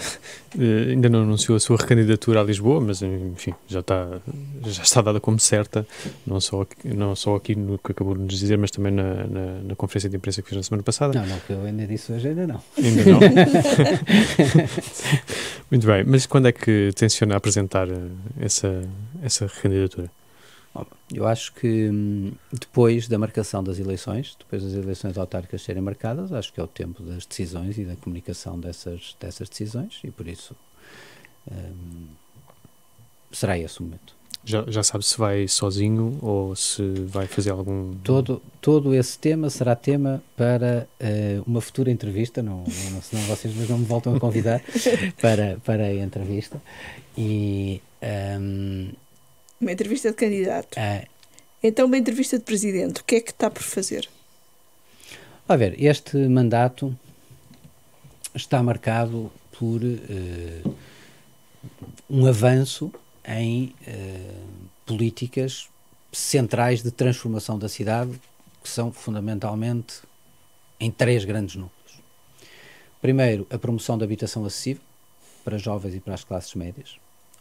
ainda não anunciou a sua recandidatura a Lisboa, mas enfim, já está, já está dada como certa, não só aqui, não só aqui no que acabou de nos dizer, mas também na, na, na conferência de imprensa que fez na semana passada. Não, não, que eu ainda disse hoje, ainda não. Ainda não. Muito bem, mas quando é que tenciona apresentar eh, essa, essa recandidatura? Eu acho que hum, depois da marcação das eleições, depois das eleições autárquicas serem marcadas, acho que é o tempo das decisões e da comunicação dessas, dessas decisões e por isso um, será esse o momento. Já, já sabe se vai sozinho ou se vai fazer algum. Todo, todo esse tema será tema para uh, uma futura entrevista, não, não, senão vocês mas não me voltam a convidar para, para a entrevista. E. Um, uma entrevista de candidato. É. Então, uma entrevista de presidente, o que é que está por fazer? A ver, este mandato está marcado por uh, um avanço em uh, políticas centrais de transformação da cidade, que são fundamentalmente em três grandes núcleos. Primeiro, a promoção da habitação acessível para jovens e para as classes médias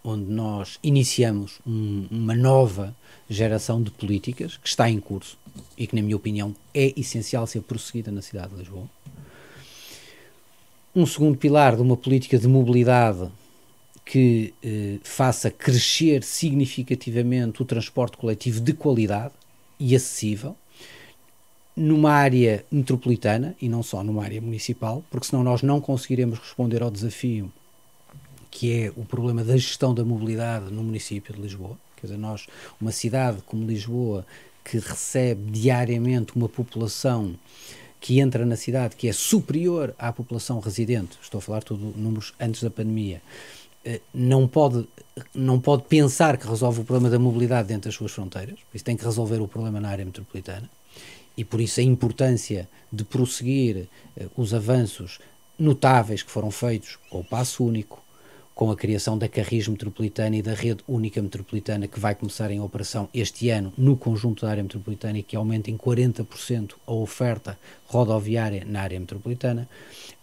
onde nós iniciamos um, uma nova geração de políticas que está em curso e que, na minha opinião, é essencial ser prosseguida na cidade de Lisboa. Um segundo pilar de uma política de mobilidade que eh, faça crescer significativamente o transporte coletivo de qualidade e acessível numa área metropolitana e não só numa área municipal, porque senão nós não conseguiremos responder ao desafio que é o problema da gestão da mobilidade no município de Lisboa. Quer dizer, nós, uma cidade como Lisboa, que recebe diariamente uma população que entra na cidade que é superior à população residente, estou a falar tudo números antes da pandemia, eh, não pode, não pode pensar que resolve o problema da mobilidade dentro das suas fronteiras, por isso tem que resolver o problema na área metropolitana, e por isso a importância de prosseguir eh, os avanços notáveis que foram feitos com o passo único, com a criação da Carris Metropolitana e da Rede Única Metropolitana, que vai começar em operação este ano no conjunto da área metropolitana e que aumenta em 40% a oferta rodoviária na área metropolitana,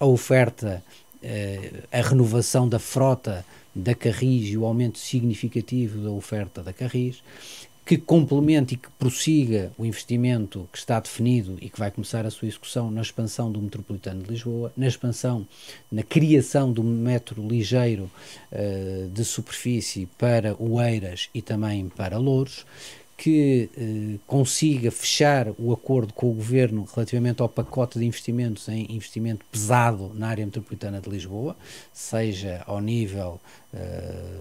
a oferta, eh, a renovação da frota da Carris e o aumento significativo da oferta da Carris, que complemente e que prossiga o investimento que está definido e que vai começar a sua execução na expansão do metropolitano de Lisboa, na expansão, na criação do metro ligeiro uh, de superfície para Oeiras e também para Louros, que eh, consiga fechar o acordo com o governo relativamente ao pacote de investimentos em investimento pesado na área metropolitana de Lisboa, seja ao nível eh,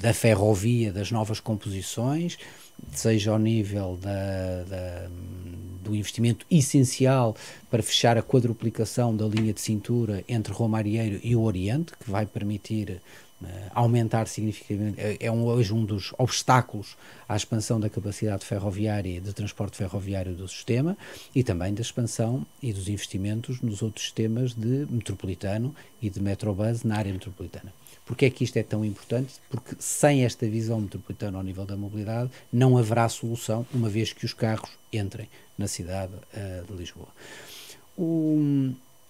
da ferrovia, das novas composições, seja ao nível da, da, do investimento essencial para fechar a quadruplicação da linha de cintura entre Romarieiro e o Oriente, que vai permitir uh, aumentar significativamente, é, é um, hoje um dos obstáculos à expansão da capacidade ferroviária, e de transporte ferroviário do sistema, e também da expansão e dos investimentos nos outros sistemas de metropolitano e de metrobase na área metropolitana. Porquê é que isto é tão importante? Porque sem esta visão metropolitana ao nível da mobilidade não haverá solução, uma vez que os carros entrem na cidade uh, de Lisboa.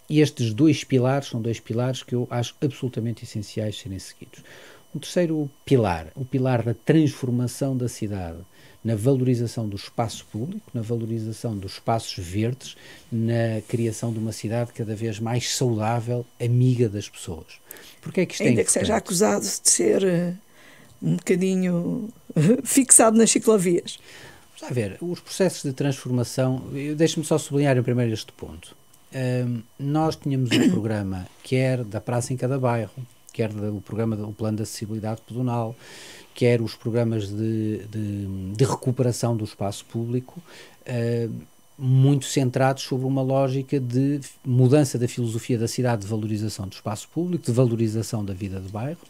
estes dois pilares são dois pilares que eu acho absolutamente essenciais serem seguidos. Um terceiro pilar, o pilar da transformação da cidade na valorização do espaço público, na valorização dos espaços verdes, na criação de uma cidade cada vez mais saudável, amiga das pessoas. Porque é que isto é Ainda é que seja acusado de ser eh, um bocadinho eh, fixado nas ciclovias. Vamos lá ver, os processos de transformação, deixe-me só sublinhar em primeiro este ponto. Um, nós tínhamos um programa, quer da praça em cada bairro, quer do programa, o plano de acessibilidade pedonal, quer os programas de, de, de recuperação do espaço público, uh, muito centrados sobre uma lógica de mudança da filosofia da cidade, de valorização do espaço público, de valorização da vida do bairro,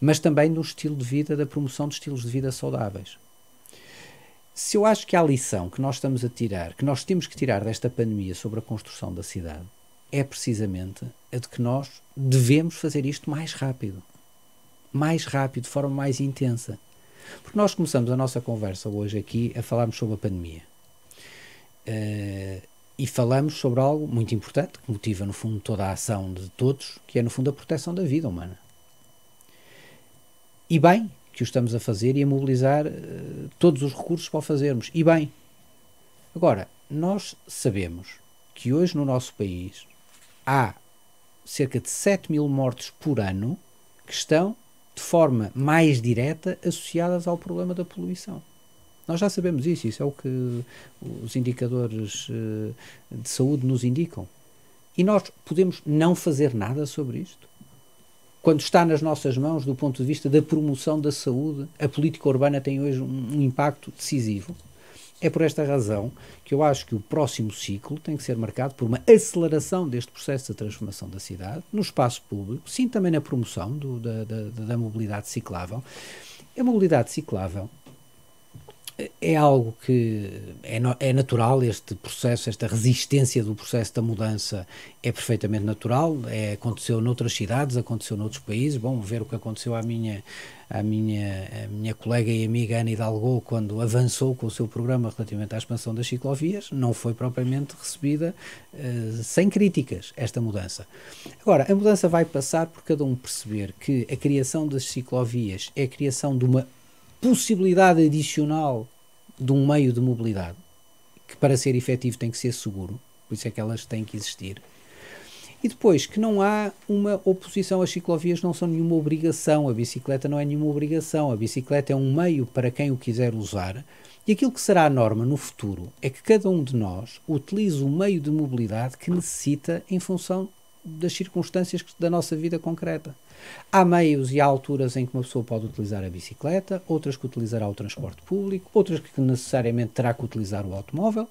mas também no estilo de vida, da promoção de estilos de vida saudáveis. Se eu acho que a lição que nós estamos a tirar, que nós temos que tirar desta pandemia sobre a construção da cidade, é precisamente a de que nós devemos fazer isto mais rápido mais rápido, de forma mais intensa. Porque nós começamos a nossa conversa hoje aqui a falarmos sobre a pandemia. Uh, e falamos sobre algo muito importante, que motiva no fundo toda a ação de todos, que é no fundo a proteção da vida humana. E bem que o estamos a fazer e a mobilizar uh, todos os recursos para o fazermos. E bem. Agora, nós sabemos que hoje no nosso país há cerca de 7 mil mortes por ano que estão de forma mais direta associadas ao problema da poluição. Nós já sabemos isso, isso é o que os indicadores eh, de saúde nos indicam. E nós podemos não fazer nada sobre isto? Quando está nas nossas mãos, do ponto de vista da promoção da saúde, a política urbana tem hoje um impacto decisivo? É por esta razão que eu acho que o próximo ciclo tem que ser marcado por uma aceleração deste processo de transformação da cidade, no espaço público, sim também na promoção do, da, da, da mobilidade ciclável. A mobilidade ciclável é algo que é, é, natural, este processo, esta resistência do processo da mudança é perfeitamente natural, é, aconteceu noutras cidades, aconteceu noutros países, bom, ver o que aconteceu à minha, à minha, à minha colega e amiga Ana Hidalgo quando avançou com o seu programa relativamente à expansão das ciclovias, não foi propriamente recebida uh, sem críticas esta mudança. Agora, a mudança vai passar por cada um perceber que a criação das ciclovias é a criação de uma possibilidade adicional de um meio de mobilidade, que para ser efetivo tem que ser seguro, por isso é que elas têm que existir. E depois, que não há uma oposição, as ciclovias não são nenhuma obrigação, a bicicleta não é nenhuma obrigação, a bicicleta é um meio para quem o quiser usar. E aquilo que será a norma no futuro é que cada um de nós utilize o meio de mobilidade que necessita em função das circunstâncias da nossa vida concreta. Há meios e há alturas em que uma pessoa pode utilizar a bicicleta, outras que utilizará o transporte público, outras que necessariamente terá que utilizar o automóvel,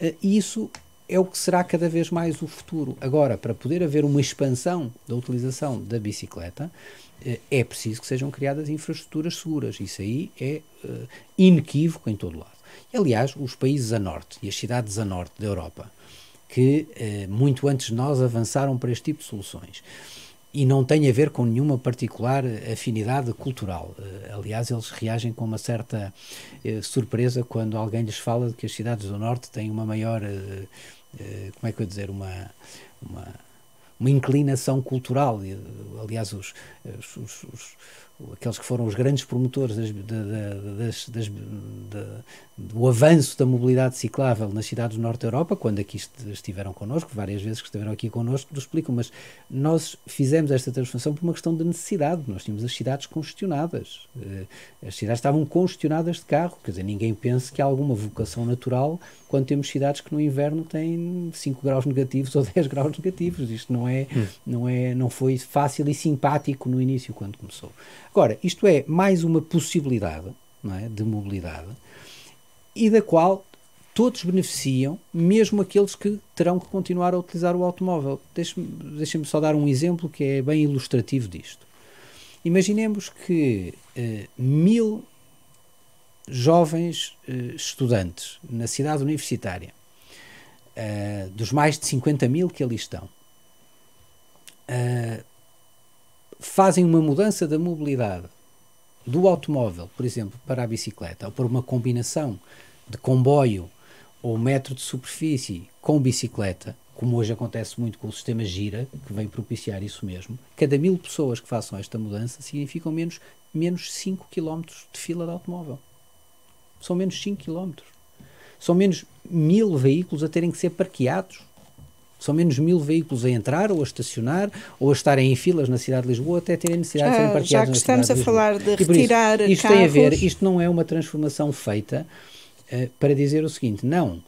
eh, e isso é o que será cada vez mais o futuro. Agora, para poder haver uma expansão da utilização da bicicleta, eh, é preciso que sejam criadas infraestruturas seguras. Isso aí é eh, inequívoco em todo lado. E, aliás, os países a norte e as cidades a norte da Europa que eh, muito antes de nós avançaram para este tipo de soluções. E não tem a ver com nenhuma particular afinidade cultural. Eh, aliás, eles reagem com uma certa eh, surpresa quando alguém lhes fala de que as cidades do Norte têm uma maior. como é que eu dizer? Uma. uma uma inclinação cultural. Aliás, os, os, os, aqueles que foram os grandes promotores das, das, das, do avanço da mobilidade ciclável nas cidades do Norte da Europa, quando aqui estiveram connosco, várias vezes que estiveram aqui connosco, nos explicam, mas nós fizemos esta transformação por uma questão de necessidade, nós tínhamos as cidades congestionadas, eh, as cidades estavam congestionadas de carro, quer dizer, ninguém pensa que há alguma vocação natural quando temos cidades que no inverno têm 5 graus negativos ou 10 graus negativos, isto não é, hum. não é, não foi fácil e simpático no início quando começou. Agora, isto é mais uma possibilidade é, de mobilidade e da qual todos beneficiam, mesmo aqueles que terão que continuar a utilizar o automóvel. Deixem-me só dar um exemplo que é bem ilustrativo disto. Imaginemos que eh, mil jovens eh, estudantes na cidade universitária, eh, dos mais de 50 mil que ali estão, fazem uma mudança da mobilidade do automóvel, por exemplo, para a bicicleta, ou por uma combinação de comboio ou metro de superfície com bicicleta, como hoje acontece muito com o sistema Gira, que vem propiciar isso mesmo, cada mil pessoas que façam esta mudança significam menos, menos 5 km de fila de automóvel. São menos 5 km. São menos mil veículos a terem que ser parqueados são menos mil veículos a entrar ou a estacionar ou a estarem em filas na cidade de Lisboa até terem necessidade de serem ah, parqueados. Já que estamos a falar de, de retirar isso, isto carros... tem a ver, isto não é uma transformação feita uh, para dizer o seguinte: não, uh,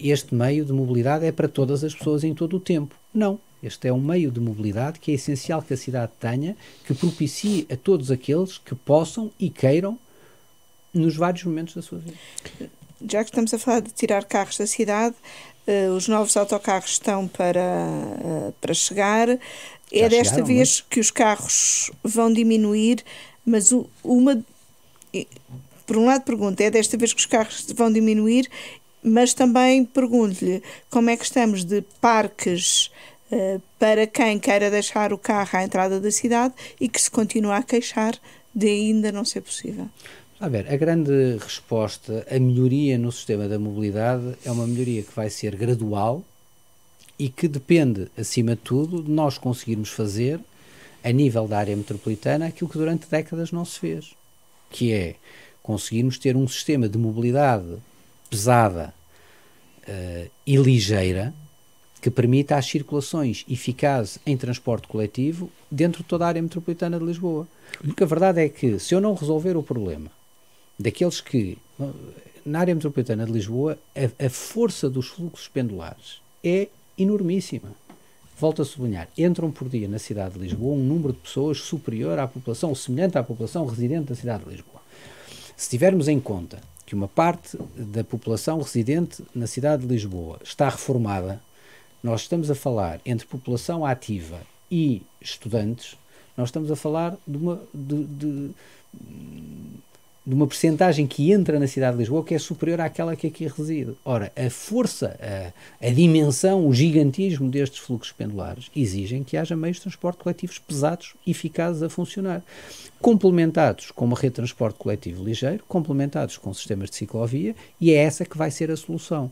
este meio de mobilidade é para todas as pessoas em todo o tempo. Não. Este é um meio de mobilidade que é essencial que a cidade tenha, que propicie a todos aqueles que possam e queiram nos vários momentos da sua vida já que estamos a falar de tirar carros da cidade, eh, os novos autocarros estão para, eh, para chegar. É Já é desta vez que os carros vão diminuir, mas uma. Por um lado, pergunto: é desta vez que os carros vão diminuir? Mas também pergunto-lhe como é que estamos de parques eh, para quem queira deixar o carro à entrada da cidade e que se continua a queixar de ainda não ser possível. A ver, a grande resposta, a melhoria no sistema da mobilidade é uma melhoria que vai ser gradual e que depende, acima de tudo, de nós conseguirmos fazer, a nível da área metropolitana, aquilo que durante décadas não se fez, que é conseguirmos ter um sistema de mobilidade pesada uh, e ligeira que permita as circulações eficazes em transporte coletivo dentro de toda a área metropolitana de Lisboa. Porque a verdade é que, se eu não resolver o problema daqueles que, na área metropolitana de Lisboa, a, a força dos fluxos pendulares é enormíssima. Volto a sublinhar, entram por dia na cidade de Lisboa um número de pessoas superior à população, ou semelhante à população residente da cidade de Lisboa. Se tivermos em conta que uma parte da população residente na cidade de Lisboa está reformada, nós estamos a falar entre população ativa e estudantes, nós estamos a falar de uma. De, de, de uma percentagem que entra na cidade de Lisboa que é superior àquela que aqui reside. Ora, a força, a, a, dimensão, o gigantismo destes fluxos pendulares exigem que haja meios de transporte coletivos pesados, eficazes a funcionar, complementados com uma rede de transporte coletivo ligeiro, complementados com sistemas de ciclovia, e é essa que vai ser a solução.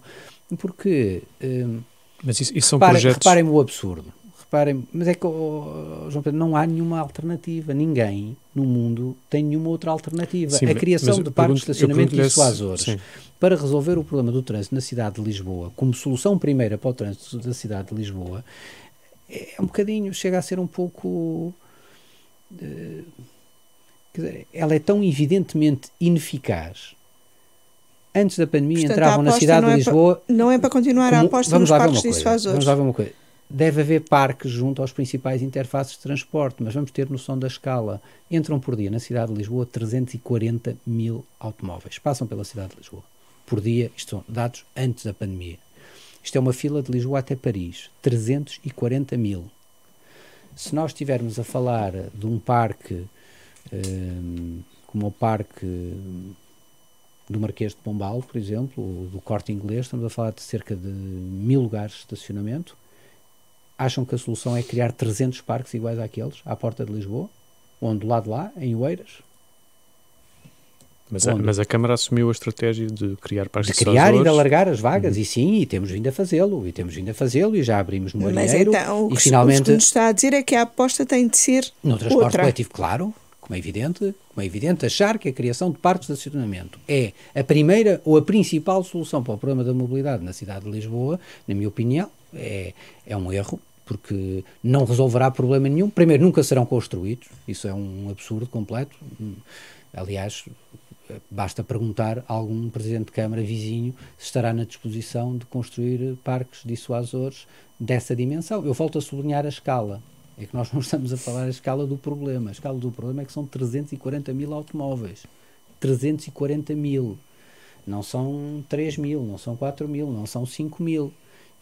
Porque... Hum, Mas isso, isso são reparem, projetos... Reparem-me o absurdo reparem, mas é que, oh, oh, João Pedro, não há nenhuma alternativa. Ninguém no mundo tem nenhuma outra alternativa. Sim, a criação de parques de estacionamento e suazores para resolver o problema do trânsito na cidade de Lisboa, como solução primeira para o trânsito da cidade de Lisboa, é um bocadinho, chega a ser um pouco. Eh, quer dizer, ela é tão evidentemente ineficaz antes da pandemia Portanto, entravam na cidade de é Lisboa. É para, não é para continuar como, a aposta nos parques dissuasores. Vamos lá ver uma coisa. Deve haver parques junto aos principais interfaces de transporte, mas vamos ter noção da escala. Entram por dia na cidade de Lisboa 340 mil automóveis. Passam pela cidade de Lisboa. Por dia, isto são dados antes da pandemia. Isto é uma fila de Lisboa até Paris, 340 mil. Se nós estivermos a falar de um parque um, eh, como o Parque do Marquês de Pombal, por exemplo, ou do Corte Inglês, estamos a falar de cerca de mil lugares de estacionamento, acham que a solução é criar 300 parques iguais àqueles, à porta de Lisboa, onde lá de lá, em Oeiras. Mas a, mas a, Câmara assumiu a estratégia de criar parques de criar e de alargar as vagas, uhum. e sim, e temos vindo a fazê-lo, e temos vindo a fazê-lo, e já abrimos no Mas então, o e que, finalmente... o que nos está a dizer é que a aposta tem de ser No transporte outra. coletivo, claro, como é evidente, como é evidente, achar que a criação de parques de acionamento é a primeira ou a principal solução para o problema da mobilidade na cidade de Lisboa, na minha opinião, é, é um erro, porque não resolverá problema nenhum. Primeiro, nunca serão construídos, isso é um absurdo completo. Aliás, basta perguntar a algum presidente de Câmara vizinho se estará na disposição de construir parques dissuasores dessa dimensão. Eu volto a sublinhar a escala. É que nós não estamos a falar a escala do problema. A escala do problema é que são 340 mil automóveis. 340 mil. Não são 3 mil, não são 4 mil, não são 5 mil.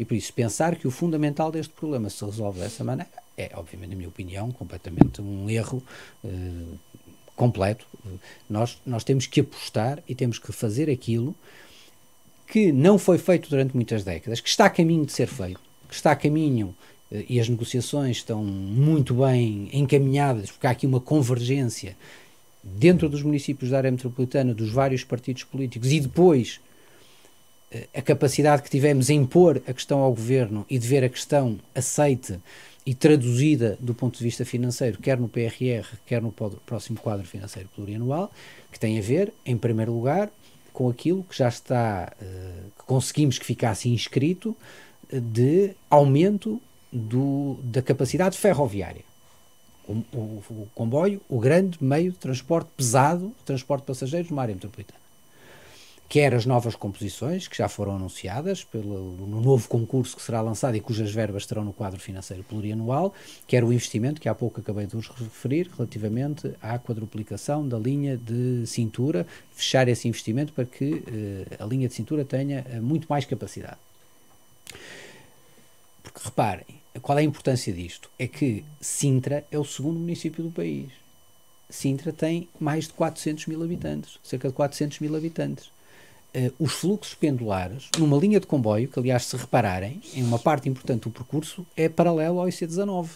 E por isso, pensar que o fundamental deste problema se resolve dessa maneira é, obviamente, na minha opinião, completamente um erro uh, completo. Nós, nós temos que apostar e temos que fazer aquilo que não foi feito durante muitas décadas, que está a caminho de ser feito, que está a caminho eh, e as negociações estão muito bem encaminhadas, porque há aqui uma convergência dentro dos municípios da área metropolitana, dos vários partidos políticos e depois eh, a capacidade que tivemos em impor a questão ao governo e de ver a questão aceite e traduzida do ponto de vista financeiro, quer no PRR, quer no próximo quadro financeiro plurianual, que tem a ver, em primeiro lugar, com aquilo que já está, eh, que conseguimos que ficasse inscrito, eh, de aumento do, da capacidade ferroviária. O, o, o comboio, o grande meio de transporte pesado, transporte de passageiros numa área metropolitana quer as novas composições que já foram anunciadas pelo no novo concurso que será lançado e cujas verbas estarão no quadro financeiro plurianual, quer o investimento que há pouco acabei de vos referir relativamente à quadruplicação da linha de cintura, fechar esse investimento para que eh, a linha de cintura tenha eh, muito mais capacidade. Porque reparem, qual é a importância disto? É que Sintra é o segundo município do país. Sintra tem mais de 400 mil habitantes, cerca de 400 mil habitantes uh, os fluxos pendulares numa linha de comboio, que aliás, se repararem, em uma parte importante do percurso, é paralelo ao IC19.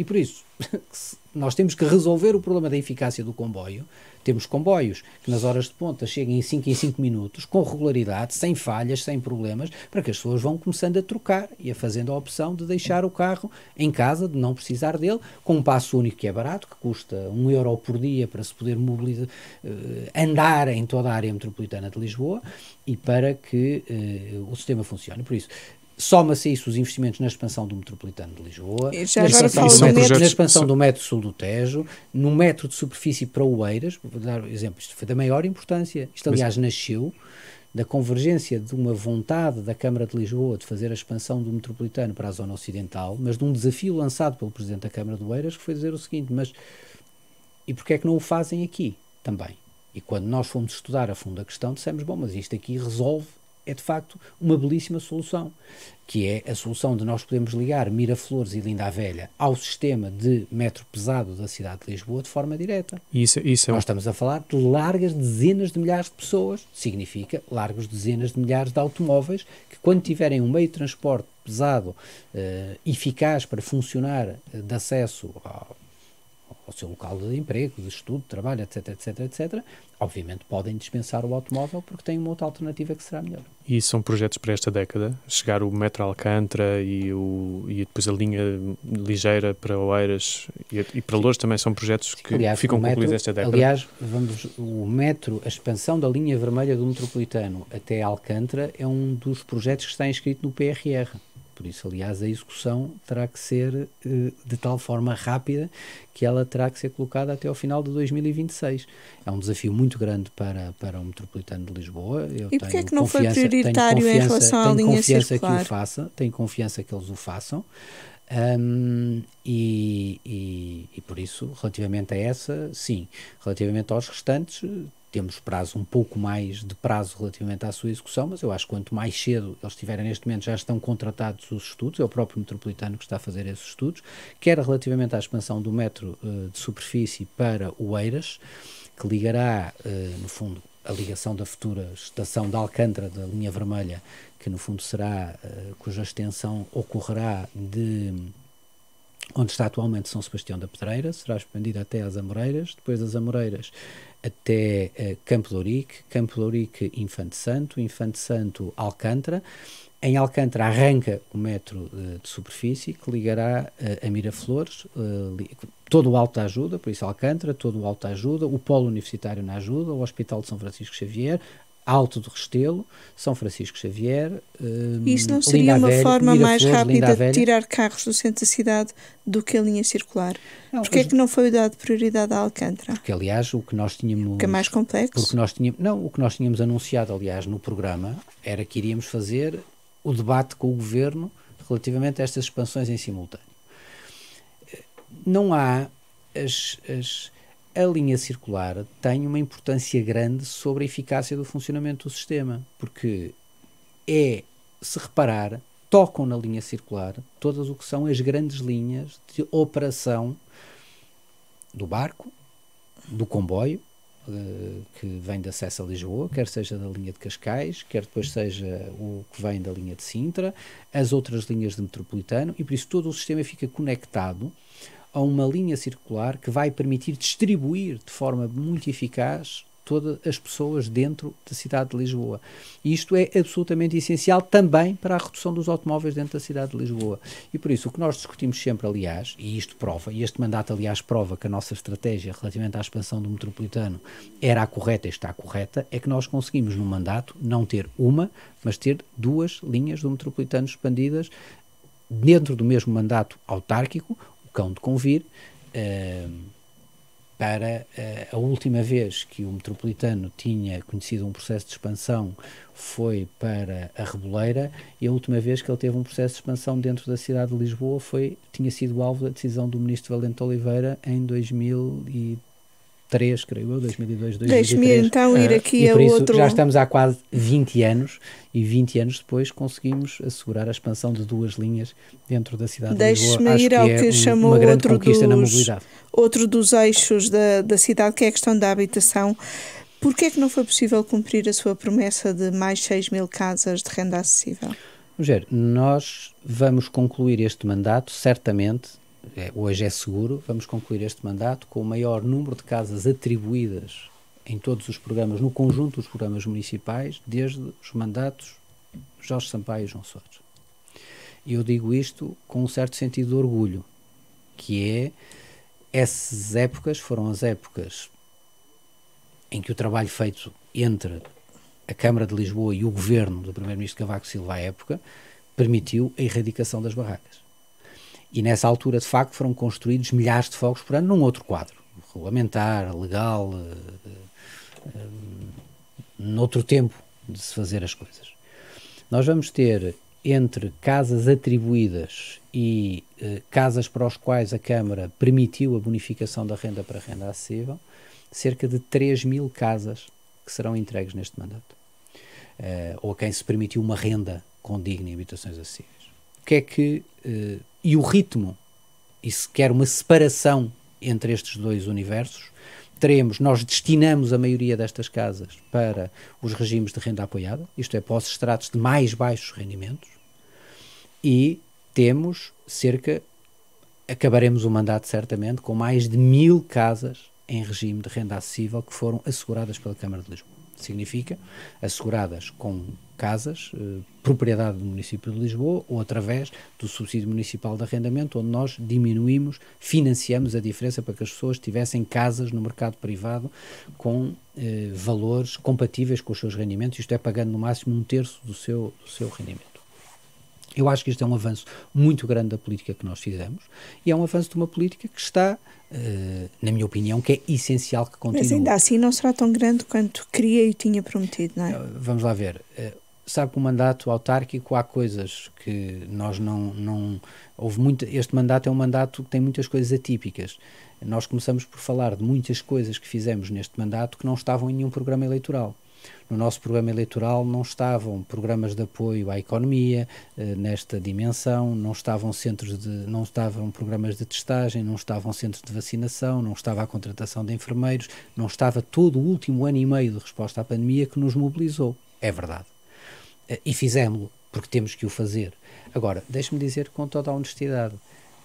E por isso, nós temos que resolver o problema da eficácia do comboio. Temos comboios que nas horas de ponta cheguem em 5 em 5 minutos, com regularidade, sem falhas, sem problemas, para que as pessoas vão começando a trocar e a fazendo a opção de deixar o carro em casa, de não precisar dele, com um passo único que é barato, que custa 1 um euro por dia para se poder mobilizar, eh, andar em toda a área metropolitana de Lisboa e para que uh, o sistema funcione. Por isso, Soma-se a isso os investimentos na expansão do metropolitano de Lisboa, na expansão, do, metro, na expansão do metro sul do Tejo, no metro de superfície para Oeiras, vou dar um exemplo, isto foi da maior importância. Isto, aliás, Mas... nasceu da convergência de uma vontade da Câmara de Lisboa de fazer a expansão do metropolitano para a zona ocidental, mas de um desafio lançado pelo Presidente da Câmara de Oeiras, que foi dizer o seguinte: mas e porquê é que não o fazem aqui também? E quando nós fomos estudar a fundo a questão, dissemos: bom, mas isto aqui resolve é de facto uma belíssima solução, que é a solução de nós podemos ligar Miraflores e Linda a Velha ao sistema de metro pesado da cidade de Lisboa de forma direta. Isso, isso é Nós estamos a falar de largas dezenas de milhares de pessoas, significa largas dezenas de milhares de automóveis que quando tiverem um meio de transporte pesado, uh, eficaz para funcionar, de acesso ao ao seu local de emprego, de estudo, de trabalho, etc, etc, etc, obviamente podem dispensar o automóvel porque têm uma outra alternativa que será melhor. E são projetos para esta década? Chegar o metro Alcântara e, o, e depois a linha ligeira para Oeiras e, e para Lourdes também são projetos que aliás, ficam metro, concluídos esta década? Aliás, vamos, o metro, a expansão da linha vermelha do metropolitano até Alcântara é um dos projetos que está inscrito no PRR. Por isso, aliás, a execução terá que ser eh, de tal forma rápida que ela terá que ser colocada até ao final de 2026. É um desafio muito grande para, para o metropolitano de Lisboa. Eu e porquê é que não foi prioritário em relação à linha circular? que o faça, tenho confiança que eles o façam. Um, e, e, e, por isso, relativamente a essa, sim. Relativamente aos restantes, temos prazo um pouco mais de prazo relativamente à sua execução, mas eu acho que quanto mais cedo eles tiverem neste momento já estão contratados os estudos, é o próprio metropolitano que está a fazer esses estudos, quer relativamente à expansão do metro uh, de superfície para Oeiras, que ligará, uh, no fundo, a ligação da futura estação de Alcântara da linha vermelha, que no fundo será, uh, cuja extensão ocorrerá de onde está atualmente São Sebastião da Pedreira, será expandida até às Amoreiras, depois das Amoreiras até uh, Campo de Campo de Infante Santo, Infante Santo Alcântara, em Alcântara arranca o metro uh, de superfície que ligará uh, a Miraflores, uh, todo o Alto da Ajuda, por isso Alcântara, todo o Alto da Ajuda, o Polo Universitário na Ajuda, o Hospital de São Francisco Xavier, Alto do Restelo, São Francisco Xavier. Hum, Isso não seria Linda uma forma mais rápida de tirar carros do centro da cidade do que a linha circular? Não, Porquê os... é que não foi dado prioridade a Alcântara? Porque, aliás, o que nós tínhamos. Que é mais complexo? Porque nós tínhamos, não, o que nós tínhamos anunciado, aliás, no programa era que iríamos fazer o debate com o governo relativamente a estas expansões em simultâneo. Não há as, as a linha circular tem uma importância grande sobre a eficácia do funcionamento do sistema, porque é, se reparar, tocam na linha circular todas o que são as grandes linhas de operação do barco, do comboio, eh, que vem de acesso a Lisboa, quer seja da linha de Cascais, quer depois seja o que vem da linha de Sintra, as outras linhas de metropolitano, e por isso todo o sistema fica conectado a uma linha circular que vai permitir distribuir de forma muito eficaz todas as pessoas dentro da cidade de Lisboa. E isto é absolutamente essencial também para a redução dos automóveis dentro da cidade de Lisboa. E por isso, o que nós discutimos sempre, aliás, e isto prova, e este mandato, aliás, prova que a nossa estratégia relativamente à expansão do metropolitano era a correta e está correta, é que nós conseguimos, no mandato, não ter uma, mas ter duas linhas do metropolitano expandidas dentro do mesmo mandato autárquico, cão de convir, uh, para uh, a última vez que o metropolitano tinha conhecido um processo de expansão foi para a Reboleira e a última vez que ele teve um processo de expansão dentro da cidade de Lisboa foi tinha sido alvo da decisão do ministro Valente Oliveira em 2013 2003, creio eu, 2002, 2003. Deixe-me então ir aqui uh, a isso, outro... Já estamos há quase 20 anos e 20 anos depois conseguimos assegurar a expansão de duas linhas dentro da cidade de Lisboa. Deixe-me ir ao que, é que chamou outro dos, outro dos eixos da, da cidade, que é a questão da habitação. Porquê é que não foi possível cumprir a sua promessa de mais 6 mil casas de renda acessível? Rogério, nós vamos concluir este mandato, certamente, é, hoje é seguro, vamos concluir este mandato com o maior número de casas atribuídas em todos os programas, no conjunto dos programas municipais, desde os mandatos Jorge Sampaio e João Soares. E eu digo isto com um certo sentido de orgulho, que é essas épocas foram as épocas em que o trabalho feito entre a Câmara de Lisboa e o governo do Primeiro-Ministro Cavaco Silva à época permitiu a erradicação das barracas. E nessa altura, de facto, foram construídos milhares de fogos por ano num outro quadro, regulamentar, legal, eh, eh, hum, noutro tempo de se fazer as coisas. Nós vamos ter entre casas atribuídas e eh, casas para os quais a Câmara permitiu a bonificação da renda para renda acessível, cerca de 3 mil casas que serão entregues neste mandato. Uh, ou a quem se permitiu uma renda com digna em habitações acessíveis o que é que. Uh, e o ritmo, e se quer uma separação entre estes dois universos, teremos, nós destinamos a maioria destas casas para os regimes de renda apoiada, isto é, para os de mais baixos rendimentos, e temos cerca, acabaremos o mandato certamente, com mais de mil casas em regime de renda acessível que foram asseguradas pela Câmara de Lisboa. Significa asseguradas com casas, eh, propriedade do município de Lisboa ou através do subsídio municipal de arrendamento, onde nós diminuímos, financiamos a diferença para que as pessoas tivessem casas no mercado privado com eh, valores compatíveis com os seus rendimentos, isto é, pagando no máximo um terço do seu, do seu rendimento. Eu acho que isto é um avanço muito grande da política que nós fizemos e é um avanço de uma política que está, uh, na minha opinião, que é essencial que continue. Mas ainda assim não será tão grande quanto queria e tinha prometido, não é? Uh, vamos lá ver. Uh, sabe que o mandato autárquico há coisas que nós não, não houve muito este mandato é um mandato que tem muitas coisas atípicas nós começamos por falar de muitas coisas que fizemos neste mandato que não estavam em nenhum programa eleitoral no nosso programa eleitoral não estavam programas de apoio à economia eh, nesta dimensão, não estavam centros de, não estavam programas de testagem, não estavam centros de vacinação, não estava a contratação de enfermeiros, não estava todo o último ano e meio de resposta à pandemia que nos mobilizou. É verdade. Eh, e fizemos-lo, porque temos que o fazer. Agora, deixe-me dizer com toda a honestidade,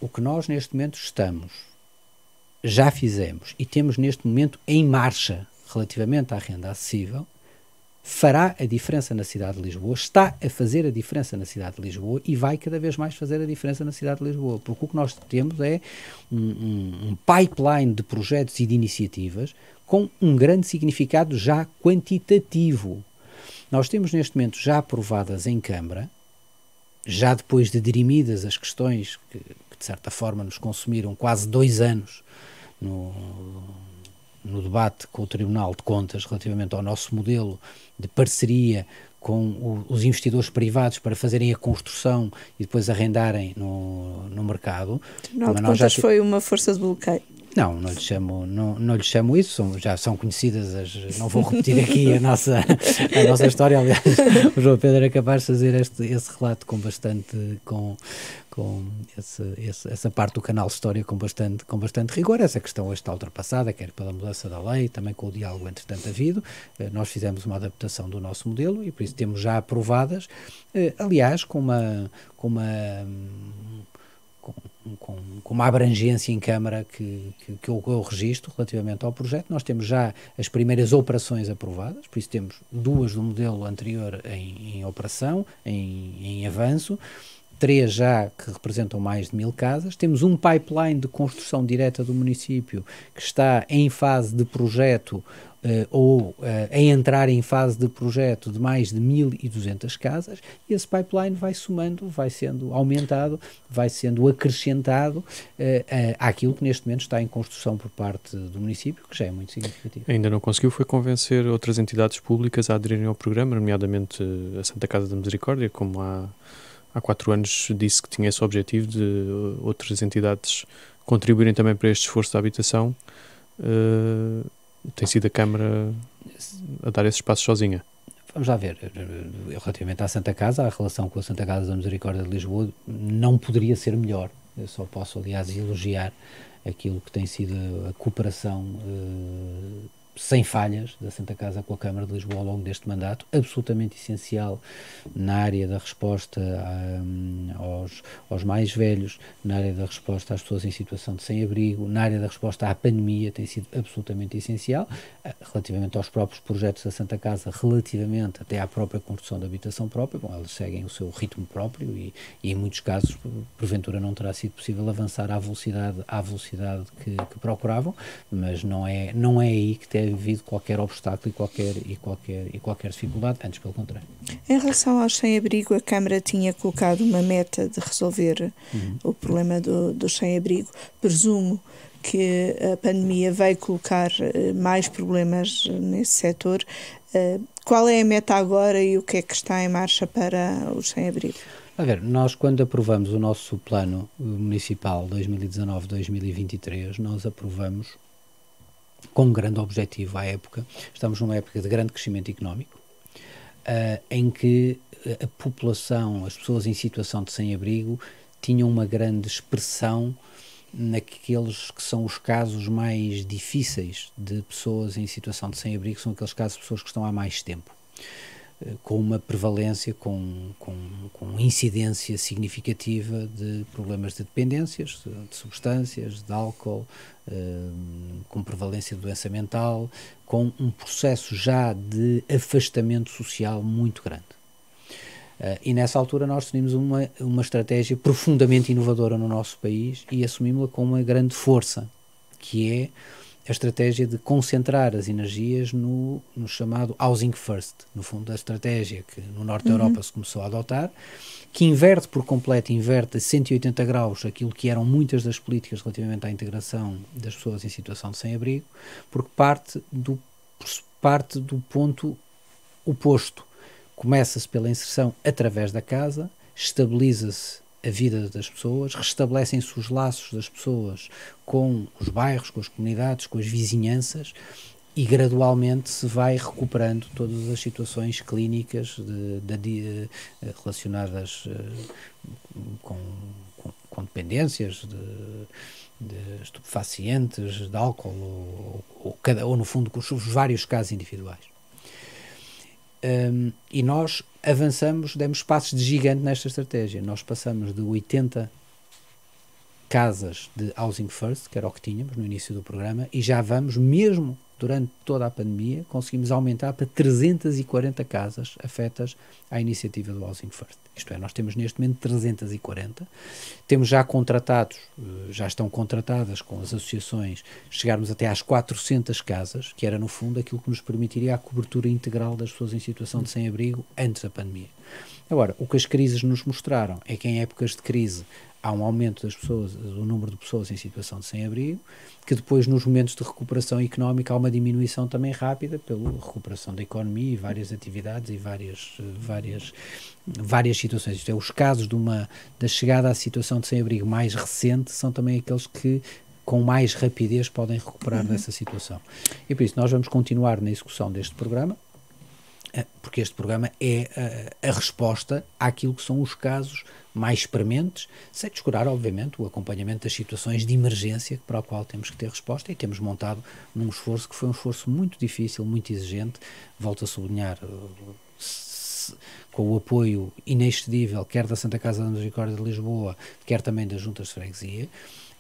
o que nós neste momento estamos, já fizemos e temos neste momento em marcha relativamente à renda acessível, fará a diferença na cidade de Lisboa, está a fazer a diferença na cidade de Lisboa e vai cada vez mais fazer a diferença na cidade de Lisboa, porque o que nós temos é um, um, um pipeline de projetos e de iniciativas com um grande significado já quantitativo. Nós temos neste momento já aprovadas em Câmara, já depois de dirimidas as questões que, que de certa forma nos consumiram quase dois anos no, no debate com o Tribunal de Contas relativamente ao nosso modelo de parceria com o, os investidores privados para fazerem a construção e depois arrendarem no, no mercado. O Tribunal de Contas já... foi uma força de bloqueio. Não, não lhe chamo, não, não lhe chamo isso, são, já são conhecidas as. Não vou repetir aqui a nossa, a nossa história. Aliás, o João Pedro é capaz de fazer este, esse relato com bastante. com, com esse, esse, essa parte do canal História com bastante, com bastante rigor. Essa questão hoje está ultrapassada, quer pela mudança da lei, também com o diálogo entretanto havido. Eh, nós fizemos uma adaptação do nosso modelo e por isso temos já aprovadas, eh, aliás, com uma. Com uma hum, com, com, uma abrangência em Câmara que, que, que eu, eu registro relativamente ao projeto. Nós temos já as primeiras operações aprovadas, por isso temos duas do modelo anterior em, em operação, em, em, avanço, três já que representam mais de mil casas. Temos um pipeline de construção direta do município que está em fase de projeto eh, ou eh, em entrar em fase de projeto de mais de 1.200 casas, e esse pipeline vai somando, vai sendo aumentado, vai sendo acrescentado eh, àquilo que neste momento está em construção por parte do município, que já é muito significativo. Ainda não conseguiu, foi convencer outras entidades públicas a aderirem ao programa, nomeadamente a Santa Casa da Misericórdia, como há, há quatro anos disse que tinha esse objetivo de outras entidades contribuírem também para este esforço da habitação. Uh, tem sido a Câmara a dar esses passos sozinha. Vamos lá ver, eh, relativamente à Santa Casa, a relação com a Santa Casa da Misericórdia de Lisboa não poderia ser melhor. Eu só posso, aliás, elogiar aquilo que tem sido a cooperação uh, sem falhas da Santa Casa com a Câmara de Lisboa ao longo deste mandato, absolutamente essencial na área da resposta a, hum, aos, aos mais velhos, na área da resposta às pessoas em situação de sem-abrigo, na área da resposta à pandemia, tem sido absolutamente essencial, eh, relativamente aos próprios projetos da Santa Casa, relativamente até à própria construção da habitação própria, bom, eles seguem o seu ritmo próprio e, e em muitos casos, porventura, não terá sido possível avançar à velocidade, à velocidade que, que procuravam, mas não é, não é aí que tem havido qualquer obstáculo e qualquer, e qualquer, e qualquer dificuldade, antes pelo contrário. Em relação aos sem-abrigo, a Câmara tinha colocado uma meta de resolver uhum. o problema do, do sem-abrigo. Presumo que a pandemia veio colocar eh, mais problemas nesse setor. Eh, qual é a meta agora e o que é que está em marcha para os sem-abrigo? A ver, nós quando aprovamos o nosso plano eh, municipal 2019-2023, nós aprovamos com grande objetivo à época. Estamos numa época de grande crescimento económico, uh, em que eh, a população, as pessoas em situação de sem-abrigo, tinham uma grande expressão naqueles que são os casos mais difíceis de pessoas em situação de sem-abrigo, são aqueles casos de pessoas que estão há mais tempo. Eh, com uma prevalência, com, com, com incidência significativa de problemas de dependências, de substâncias, de álcool, eh, com prevalência de doença mental, com um processo já de afastamento social muito grande. Eh, e nessa altura nós assumimos uma, uma estratégia profundamente inovadora no nosso país e assumimos-la com uma grande força, que é a estratégia de concentrar as energias no, no, chamado housing first, no fundo a estratégia que no norte da uhum. Europa se começou a adotar, que inverte por completo, inverte 180 graus aquilo que eram muitas das políticas relativamente à integração das pessoas em situação de sem-abrigo, porque parte do, parte do ponto oposto. Começa-se pela inserção através da casa, estabiliza-se a vida das pessoas, restabelecem-se os laços das pessoas com os bairros, com as comunidades, com as vizinhanças e gradualmente se vai recuperando todas as situações clínicas de, de, eh, relacionadas eh, com, com, com dependências de, de, estupefacientes, de álcool ou, ou, ou, ou no fundo com os vários casos individuais. Um, e nós avançamos, demos passos de gigante nesta estratégia. Nós passamos de 80 casas de housing first, que era o que tínhamos no início do programa, e já vamos, mesmo durante toda a pandemia, conseguimos aumentar para 340 casas afetas à iniciativa do Housing First. Isto é, nós temos neste momento 340, temos já contratados, eh, já estão contratadas com as associações, chegarmos até às 400 casas, que era no fundo aquilo que nos permitiria a cobertura integral das pessoas em situação de sem-abrigo antes da pandemia. Agora, o que as crises nos mostraram é que em épocas de crise há um aumento das pessoas, do número de pessoas em situação de sem-abrigo, que depois nos momentos de recuperação económica há uma diminuição também rápida pela recuperação da economia e várias atividades e várias, várias, várias situações. Isto é, os casos de uma, da chegada à situação de sem-abrigo mais recente são também aqueles que com mais rapidez podem recuperar uhum. dessa situação. E por isso nós vamos continuar na execução deste programa, eh, porque este programa é a, eh, a resposta àquilo que são os casos mais prementes, sem descurar, obviamente, o acompanhamento das situações de emergência para o qual temos que ter resposta e temos montado num esforço que foi um esforço muito difícil, muito exigente. Volto a sublinhar, eh, com o apoio inexcedível, quer da Santa Casa da Misericórdia de Lisboa, quer também das juntas de freguesia,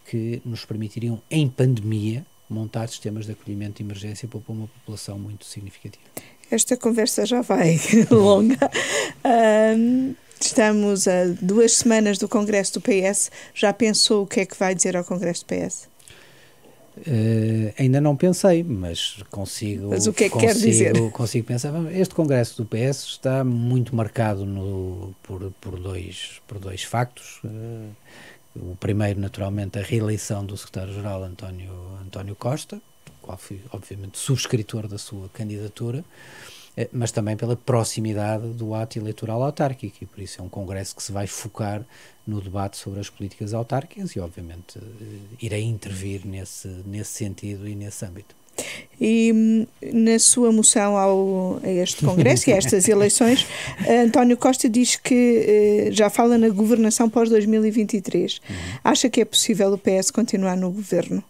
que nos permitiriam, em pandemia, montar sistemas de acolhimento de emergência para uma população muito significativa. Esta conversa já vai longa. Um, Estamos a duas semanas do Congresso do PS. Já pensou o que é que vai dizer ao Congresso do PS? Uh, eh, ainda não pensei, mas consigo. Mas o que é que consigo, quer dizer? Consigo pensar. Este Congresso do PS está muito marcado no, por, por, dois, por dois factos. Uh, o primeiro, naturalmente, a reeleição do secretário-geral António, António Costa, qual fui, obviamente, subscritor da sua candidatura. Eh, mas também pela proximidade do ato eleitoral autárquico, e por isso é um congresso que se vai focar no debate sobre as políticas autárquicas e, obviamente, eh, irei intervir nesse, nesse sentido e nesse âmbito. E hum, na sua moção ao, a este Congresso e a estas eleições, António Costa diz que eh, já fala na governação pós-2023. Uhum. Acha que é possível o PS continuar no governo?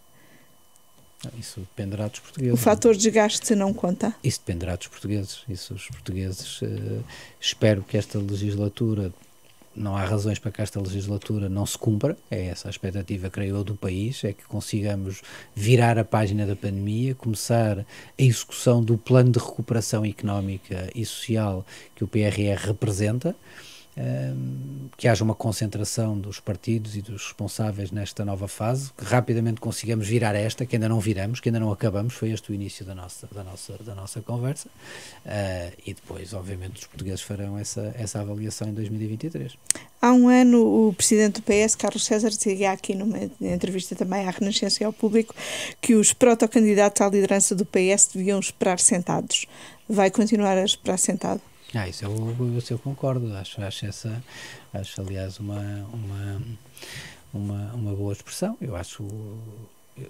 Isso dependerá dos portugueses. O é? fator desgaste não conta? Isso dependerá dos portugueses. Isso os portugueses. Uh, espero que esta legislatura não há razões para que esta legislatura não se cumpra, é essa a expectativa, creio eu, do país, é que consigamos virar a página da pandemia, começar a execução do plano de recuperação económica e social que o PRR representa que haja uma concentração dos partidos e dos responsáveis nesta nova fase, que rapidamente consigamos virar esta, que ainda não viramos, que ainda não acabamos, foi este o início da nossa, da nossa, da nossa conversa, uh, e depois, obviamente, os portugueses farão essa, essa avaliação em 2023. Há um ano, o presidente do PS, Carlos César, dizia aqui numa entrevista também à Renascença e ao público que os protocandidatos à liderança do PS deviam esperar sentados. Vai continuar a esperar sentado? Ah, isso eu, eu concordo, acho, acho essa, acho aliás uma, uma, uma, uma boa expressão, eu acho, eu,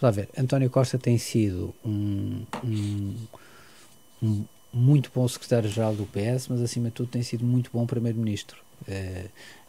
vamos ver, António Costa tem sido um, um, um muito bom secretário-geral do PS, mas acima de tudo tem sido muito bom primeiro-ministro. É,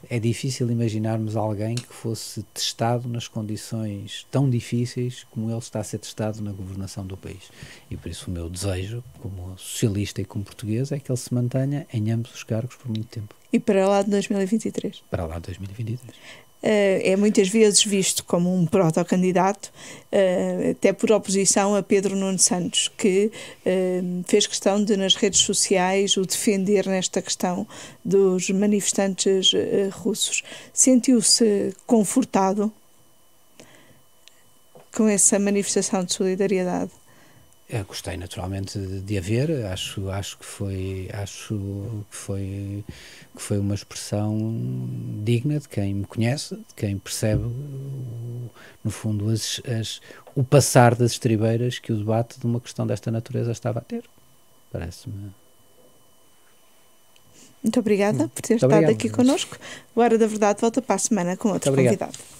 é difícil imaginarmos alguém que fosse testado nas condições tão difíceis como ele está a ser testado na governação do país. E por isso o meu desejo, como socialista e como português, é que ele se mantenha em ambos os cargos por muito tempo. E para lá de 2023? Para lá de 2023. Eh, é muitas vezes visto como um protocandidato, eh, até por oposição a Pedro Nuno Santos, que eh, fez questão de, nas redes sociais, o defender nesta questão dos manifestantes russos. Sentiu-se confortado com essa manifestação de solidariedade? Eu eh, gostei naturalmente de haver, acho, acho, que, foi, acho que, foi, que foi uma expressão digna de quem me conhece, de quem percebe, no fundo, as, as, o passar das estribeiras que o debate de uma questão desta natureza estava a ter. Parece-me. Muito obrigada por ter Muito estado obrigado, aqui connosco. O Hora da Verdade volta para a semana com outro convidado.